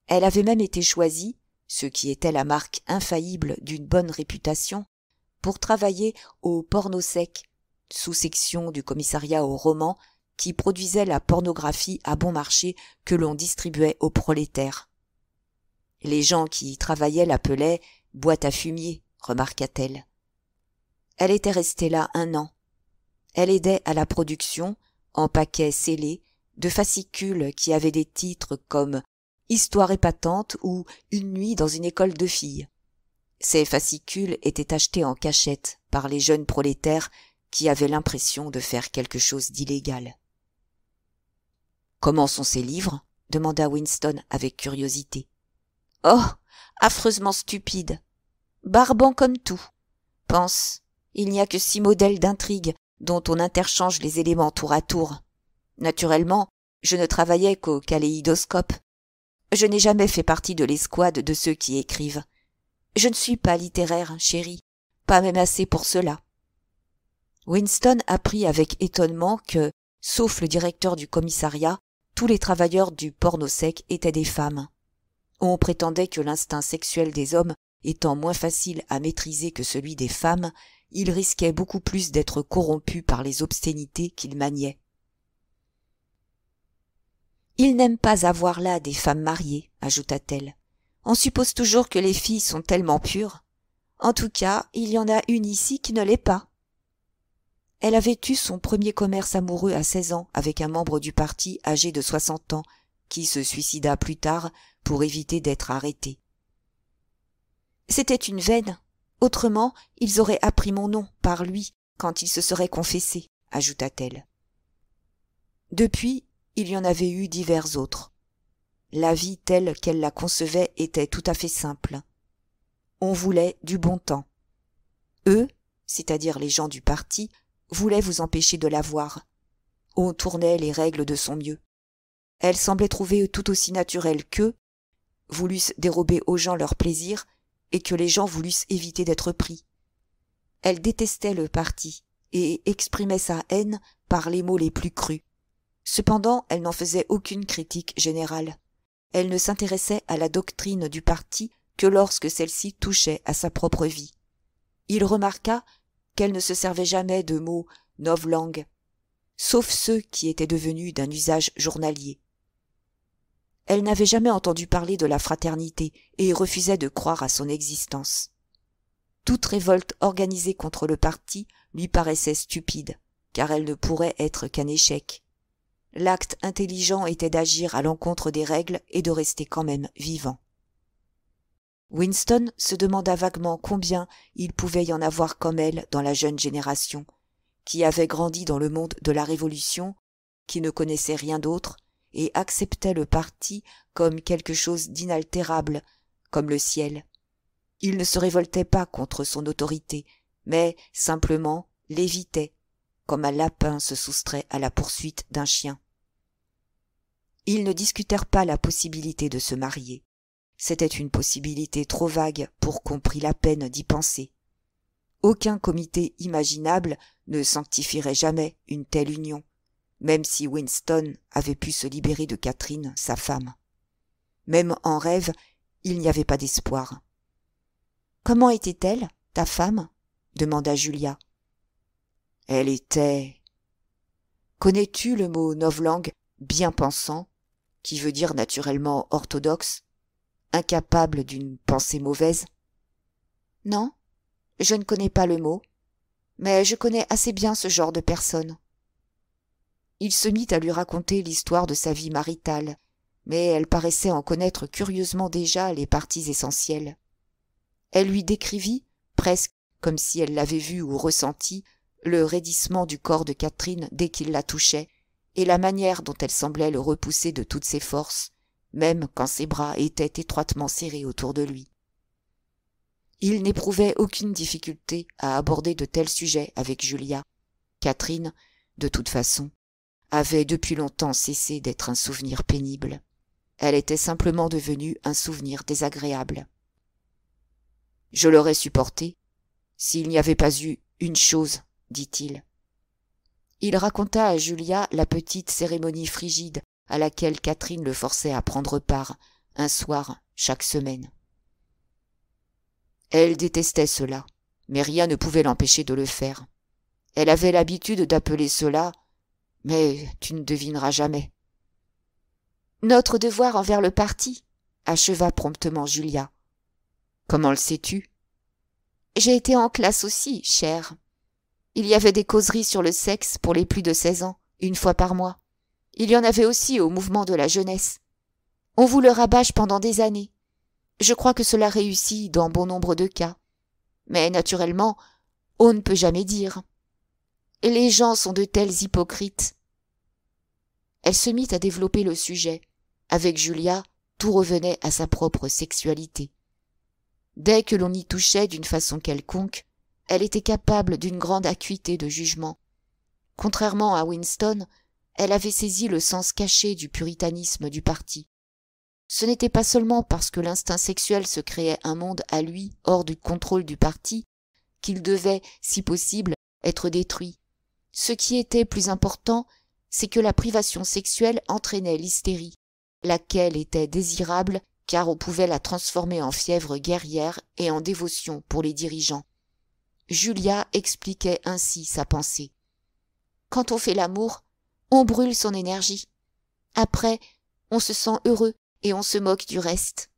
Elle avait même été choisie, ce qui était la marque infaillible d'une bonne réputation, pour travailler au porno sec, sous-section du commissariat au roman qui produisait la pornographie à bon marché que l'on distribuait aux prolétaires. Les gens qui y travaillaient l'appelaient boîte à fumier, remarqua-t-elle. Elle était restée là un an. Elle aidait à la production, en paquets scellés, de fascicules qui avaient des titres comme Histoire épatante ou Une nuit dans une école de filles ces fascicules étaient achetés en cachette par les jeunes prolétaires qui avaient l'impression de faire quelque chose d'illégal comment sont ces livres demanda winston avec curiosité oh affreusement stupide barbant comme tout pense il n'y a que six modèles d'intrigue dont on interchange les éléments tour à tour naturellement je ne travaillais qu'au kaléidoscope je n'ai jamais fait partie de l'escouade de ceux qui écrivent je ne suis pas littéraire, chérie, pas même assez pour cela. Winston apprit avec étonnement que, sauf le directeur du commissariat, tous les travailleurs du porno sec étaient des femmes. On prétendait que l'instinct sexuel des hommes étant moins facile à maîtriser que celui des femmes, il risquait beaucoup plus d'être corrompu par les obscénités qu'il maniait. Il n'aime pas avoir là des femmes mariées, ajouta-t-elle. On suppose toujours que les filles sont tellement pures. En tout cas, il y en a une ici qui ne l'est pas. Elle avait eu son premier commerce amoureux à 16 ans avec un membre du parti âgé de 60 ans qui se suicida plus tard pour éviter d'être arrêté. C'était une veine. Autrement, ils auraient appris mon nom par lui quand il se serait confessé, ajouta-t-elle. Depuis, il y en avait eu divers autres la vie telle qu'elle la concevait était tout à fait simple on voulait du bon temps eux c'est-à-dire les gens du parti voulaient vous empêcher de l'avoir on tournait les règles de son mieux elle semblait trouver tout aussi naturel qu'eux voulussent dérober aux gens leur plaisir et que les gens voulussent éviter d'être pris elle détestait le parti et exprimait sa haine par les mots les plus crus cependant elle n'en faisait aucune critique générale elle ne s'intéressait à la doctrine du parti que lorsque celle-ci touchait à sa propre vie. Il remarqua qu'elle ne se servait jamais de mots novlangue », sauf ceux qui étaient devenus d'un usage journalier. Elle n'avait jamais entendu parler de la fraternité et refusait de croire à son existence. Toute révolte organisée contre le parti lui paraissait stupide, car elle ne pourrait être qu'un échec. L'acte intelligent était d'agir à l'encontre des règles et de rester quand même vivant. Winston se demanda vaguement combien il pouvait y en avoir comme elle dans la jeune génération, qui avait grandi dans le monde de la Révolution, qui ne connaissait rien d'autre, et acceptait le parti comme quelque chose d'inaltérable, comme le ciel. Il ne se révoltait pas contre son autorité, mais simplement l'évitait comme un lapin se soustrait à la poursuite d'un chien. Ils ne discutèrent pas la possibilité de se marier. C'était une possibilité trop vague pour qu'on prît la peine d'y penser. Aucun comité imaginable ne sanctifierait jamais une telle union, même si Winston avait pu se libérer de Catherine, sa femme. Même en rêve, il n'y avait pas d'espoir. Comment était-elle, ta femme demanda Julia, elle était connais-tu le mot novlangue bien pensant qui veut dire naturellement orthodoxe incapable d'une pensée mauvaise non je ne connais pas le mot mais je connais assez bien ce genre de personne. » il se mit à lui raconter l'histoire de sa vie maritale mais elle paraissait en connaître curieusement déjà les parties essentielles elle lui décrivit presque comme si elle l'avait vu ou ressenti le raidissement du corps de catherine dès qu'il la touchait et la manière dont elle semblait le repousser de toutes ses forces même quand ses bras étaient étroitement serrés autour de lui il n'éprouvait aucune difficulté à aborder de tels sujets avec julia catherine de toute façon avait depuis longtemps cessé d'être un souvenir pénible elle était simplement devenue un souvenir désagréable je l'aurais supporté s'il n'y avait pas eu une chose dit-il. Il raconta à Julia la petite cérémonie frigide à laquelle Catherine le forçait à prendre part, un soir chaque semaine. Elle détestait cela, mais rien ne pouvait l'empêcher de le faire. Elle avait l'habitude d'appeler cela Mais tu ne devineras jamais. Notre devoir envers le parti, acheva promptement Julia. Comment le sais-tu J'ai été en classe aussi, chère. Il y avait des causeries sur le sexe pour les plus de 16 ans, une fois par mois. Il y en avait aussi au mouvement de la jeunesse. On vous le rabâche pendant des années. Je crois que cela réussit dans bon nombre de cas. Mais naturellement, on ne peut jamais dire. Les gens sont de tels hypocrites. Elle se mit à développer le sujet. Avec Julia, tout revenait à sa propre sexualité. Dès que l'on y touchait d'une façon quelconque, elle était capable d'une grande acuité de jugement. Contrairement à Winston, elle avait saisi le sens caché du puritanisme du parti. Ce n'était pas seulement parce que l'instinct sexuel se créait un monde à lui hors du contrôle du parti qu'il devait, si possible, être détruit. Ce qui était plus important, c'est que la privation sexuelle entraînait l'hystérie, laquelle était désirable car on pouvait la transformer en fièvre guerrière et en dévotion pour les dirigeants. Julia expliquait ainsi sa pensée. Quand on fait l'amour, on brûle son énergie. Après, on se sent heureux et on se moque du reste.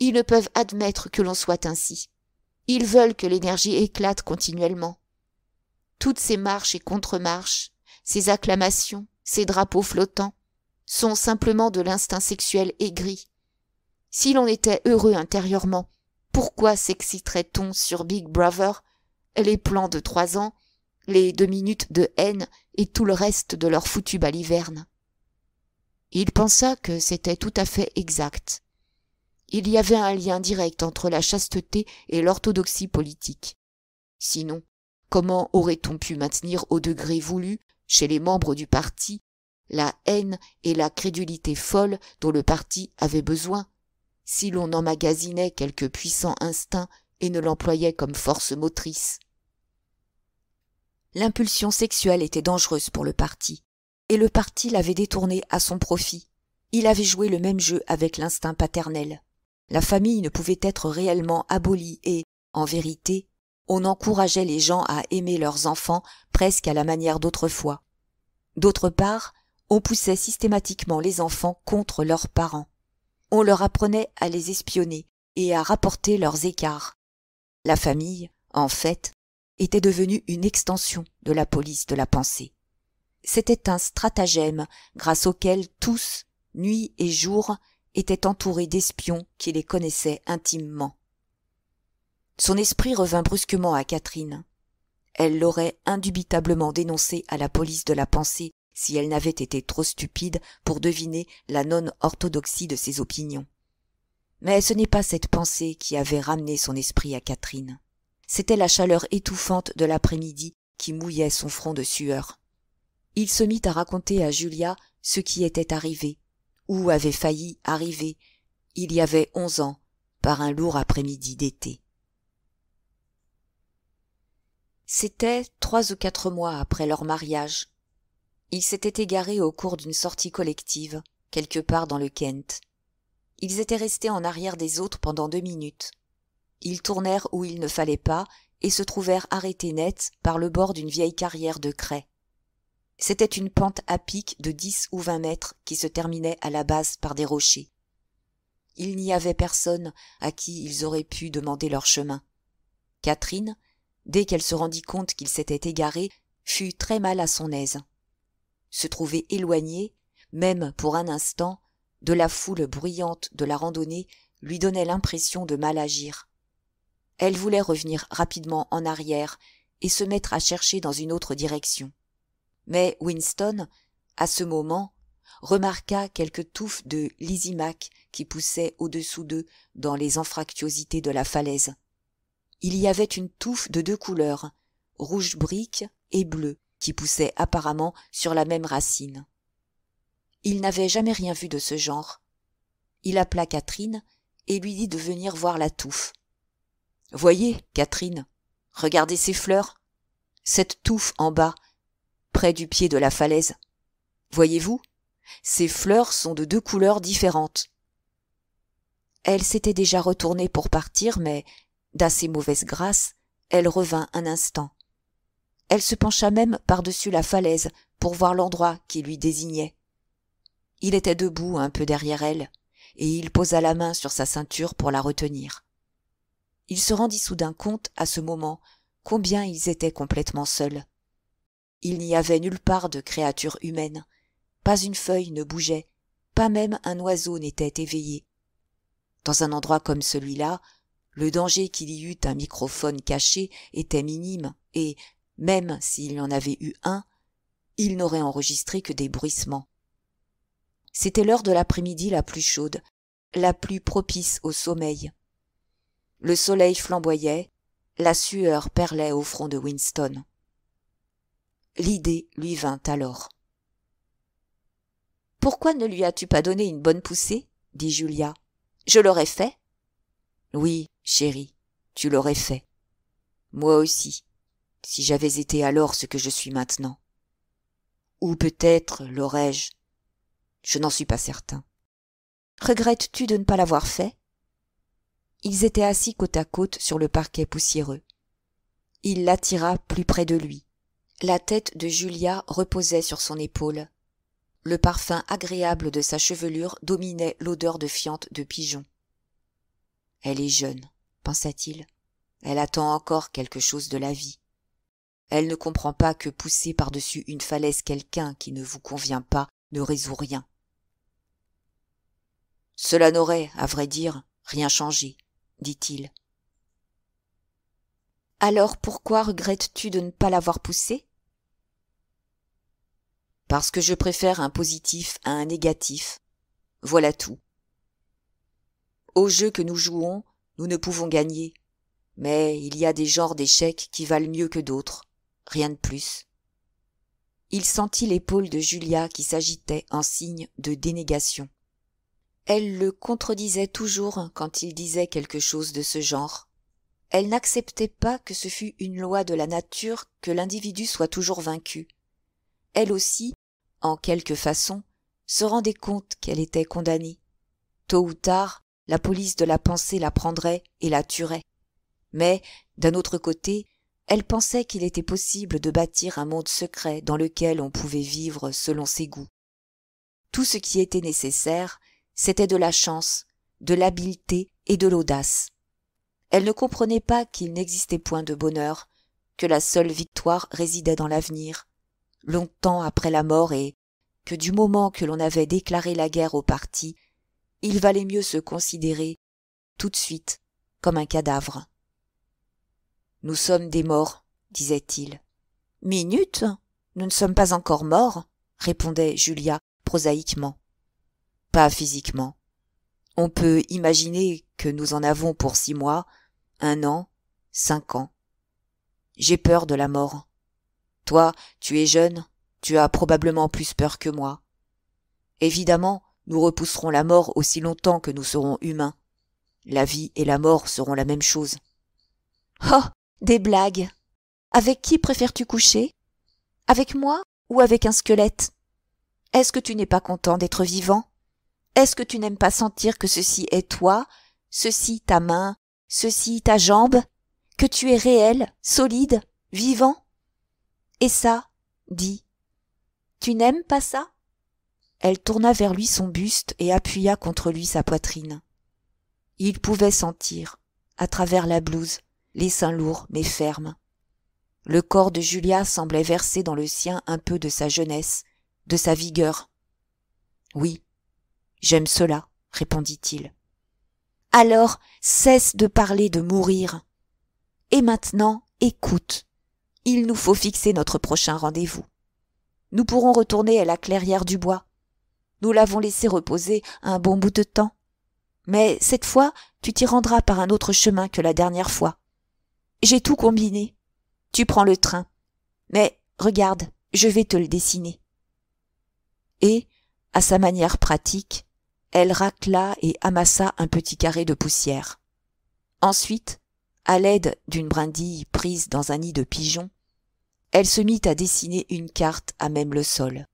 Ils ne peuvent admettre que l'on soit ainsi. Ils veulent que l'énergie éclate continuellement. Toutes ces marches et contre-marches, ces acclamations, ces drapeaux flottants, sont simplement de l'instinct sexuel aigri. Si l'on était heureux intérieurement, pourquoi s'exciterait-on sur Big Brother les plans de trois ans, les deux minutes de haine et tout le reste de leur foutu baliverne. Il pensa que c'était tout à fait exact. Il y avait un lien direct entre la chasteté et l'orthodoxie politique. Sinon, comment aurait-on pu maintenir au degré voulu, chez les membres du parti, la haine et la crédulité folle dont le parti avait besoin, si l'on emmagasinait quelque puissant instinct et ne l'employait comme force motrice l'impulsion sexuelle était dangereuse pour le parti, et le parti l'avait détourné à son profit. Il avait joué le même jeu avec l'instinct paternel. La famille ne pouvait être réellement abolie et, en vérité, on encourageait les gens à aimer leurs enfants presque à la manière d'autrefois. D'autre part, on poussait systématiquement les enfants contre leurs parents. On leur apprenait à les espionner et à rapporter leurs écarts. La famille, en fait, était devenue une extension de la police de la pensée. C'était un stratagème grâce auquel tous, nuit et jour, étaient entourés d'espions qui les connaissaient intimement. Son esprit revint brusquement à Catherine. Elle l'aurait indubitablement dénoncé à la police de la pensée si elle n'avait été trop stupide pour deviner la non-orthodoxie de ses opinions. Mais ce n'est pas cette pensée qui avait ramené son esprit à Catherine c'était la chaleur étouffante de l'après-midi qui mouillait son front de sueur il se mit à raconter à julia ce qui était arrivé ou avait failli arriver il y avait onze ans par un lourd après-midi d'été c'était trois ou quatre mois après leur mariage ils s'étaient égarés au cours d'une sortie collective quelque part dans le kent ils étaient restés en arrière des autres pendant deux minutes ils tournèrent où il ne fallait pas et se trouvèrent arrêtés net par le bord d'une vieille carrière de craie. C'était une pente à pic de dix ou vingt mètres qui se terminait à la base par des rochers. Il n'y avait personne à qui ils auraient pu demander leur chemin. Catherine, dès qu'elle se rendit compte qu'ils s'étaient égarés, fut très mal à son aise. Se trouver éloignée, même pour un instant, de la foule bruyante de la randonnée lui donnait l'impression de mal agir. Elle voulait revenir rapidement en arrière et se mettre à chercher dans une autre direction. Mais Winston, à ce moment, remarqua quelques touffes de lisimaque qui poussaient au-dessous d'eux dans les anfractuosités de la falaise. Il y avait une touffe de deux couleurs, rouge brique et bleu, qui poussait apparemment sur la même racine. Il n'avait jamais rien vu de ce genre. Il appela Catherine et lui dit de venir voir la touffe. Voyez, Catherine, regardez ces fleurs, cette touffe en bas, près du pied de la falaise. Voyez-vous, ces fleurs sont de deux couleurs différentes. Elle s'était déjà retournée pour partir, mais, d'assez mauvaise grâce, elle revint un instant. Elle se pencha même par-dessus la falaise pour voir l'endroit qui lui désignait. Il était debout un peu derrière elle, et il posa la main sur sa ceinture pour la retenir il se rendit soudain compte à ce moment combien ils étaient complètement seuls il n'y avait nulle part de créature humaine pas une feuille ne bougeait pas même un oiseau n'était éveillé dans un endroit comme celui-là le danger qu'il y eût un microphone caché était minime et même s'il en avait eu un il n'aurait enregistré que des bruissements c'était l'heure de l'après-midi la plus chaude la plus propice au sommeil le soleil flamboyait, la sueur perlait au front de Winston. L'idée lui vint alors. Pourquoi ne lui as-tu pas donné une bonne poussée dit Julia. Je l'aurais fait Oui, chérie, tu l'aurais fait. Moi aussi, si j'avais été alors ce que je suis maintenant. Ou peut-être l'aurais-je. Je, n'en suis pas certain. Regrettes-tu de ne pas l'avoir fait ils étaient assis côte à côte sur le parquet poussiéreux. Il l'attira plus près de lui. La tête de Julia reposait sur son épaule. Le parfum agréable de sa chevelure dominait l'odeur de fiente de pigeon. Elle est jeune, pensa-t-il. Elle attend encore quelque chose de la vie. Elle ne comprend pas que pousser par-dessus une falaise quelqu'un qui ne vous convient pas ne résout rien. Cela n'aurait, à vrai dire, rien changé dit-il. Alors pourquoi regrettes-tu de ne pas l'avoir poussé Parce que je préfère un positif à un négatif. Voilà tout. Au jeu que nous jouons, nous ne pouvons gagner. Mais il y a des genres d'échecs qui valent mieux que d'autres. Rien de plus. Il sentit l'épaule de Julia qui s'agitait en signe de dénégation. Elle le contredisait toujours quand il disait quelque chose de ce genre. Elle n'acceptait pas que ce fût une loi de la nature que l'individu soit toujours vaincu. Elle aussi, en quelque façon, se rendait compte qu'elle était condamnée. Tôt ou tard, la police de la pensée la prendrait et la tuerait. Mais, d'un autre côté, elle pensait qu'il était possible de bâtir un monde secret dans lequel on pouvait vivre selon ses goûts. Tout ce qui était nécessaire, c'était de la chance, de l'habileté et de l'audace. Elle ne comprenait pas qu'il n'existait point de bonheur, que la seule victoire résidait dans l'avenir, longtemps après la mort et que du moment que l'on avait déclaré la guerre au parti, il valait mieux se considérer, tout de suite, comme un cadavre. Nous sommes des morts, disait-il. Minute Nous ne sommes pas encore morts, répondait Julia prosaïquement pas physiquement. On peut imaginer que nous en avons pour six mois, un an, cinq ans. J'ai peur de la mort. Toi, tu es jeune, tu as probablement plus peur que moi. Évidemment, nous repousserons la mort aussi longtemps que nous serons humains. La vie et la mort seront la même chose. Oh. Des blagues. Avec qui préfères tu coucher? Avec moi ou avec un squelette? Est ce que tu n'es pas content d'être vivant? Est-ce que tu n'aimes pas sentir que ceci est toi, ceci ta main, ceci ta jambe, que tu es réel, solide, vivant Et ça, dis, Tu n'aimes pas ça Elle tourna vers lui son buste et appuya contre lui sa poitrine. Il pouvait sentir, à travers la blouse, les seins lourds mais fermes. Le corps de Julia semblait verser dans le sien un peu de sa jeunesse, de sa vigueur. Oui, J'aime cela, répondit-il. Alors cesse de parler de mourir. Et maintenant, écoute. Il nous faut fixer notre prochain rendez-vous. Nous pourrons retourner à la clairière du bois. Nous l'avons laissé reposer un bon bout de temps. Mais cette fois, tu t'y rendras par un autre chemin que la dernière fois. J'ai tout combiné. Tu prends le train. Mais regarde, je vais te le dessiner. Et, à sa manière pratique, elle racla et amassa un petit carré de poussière. Ensuite, à l'aide d'une brindille prise dans un nid de pigeons, elle se mit à dessiner une carte à même le sol.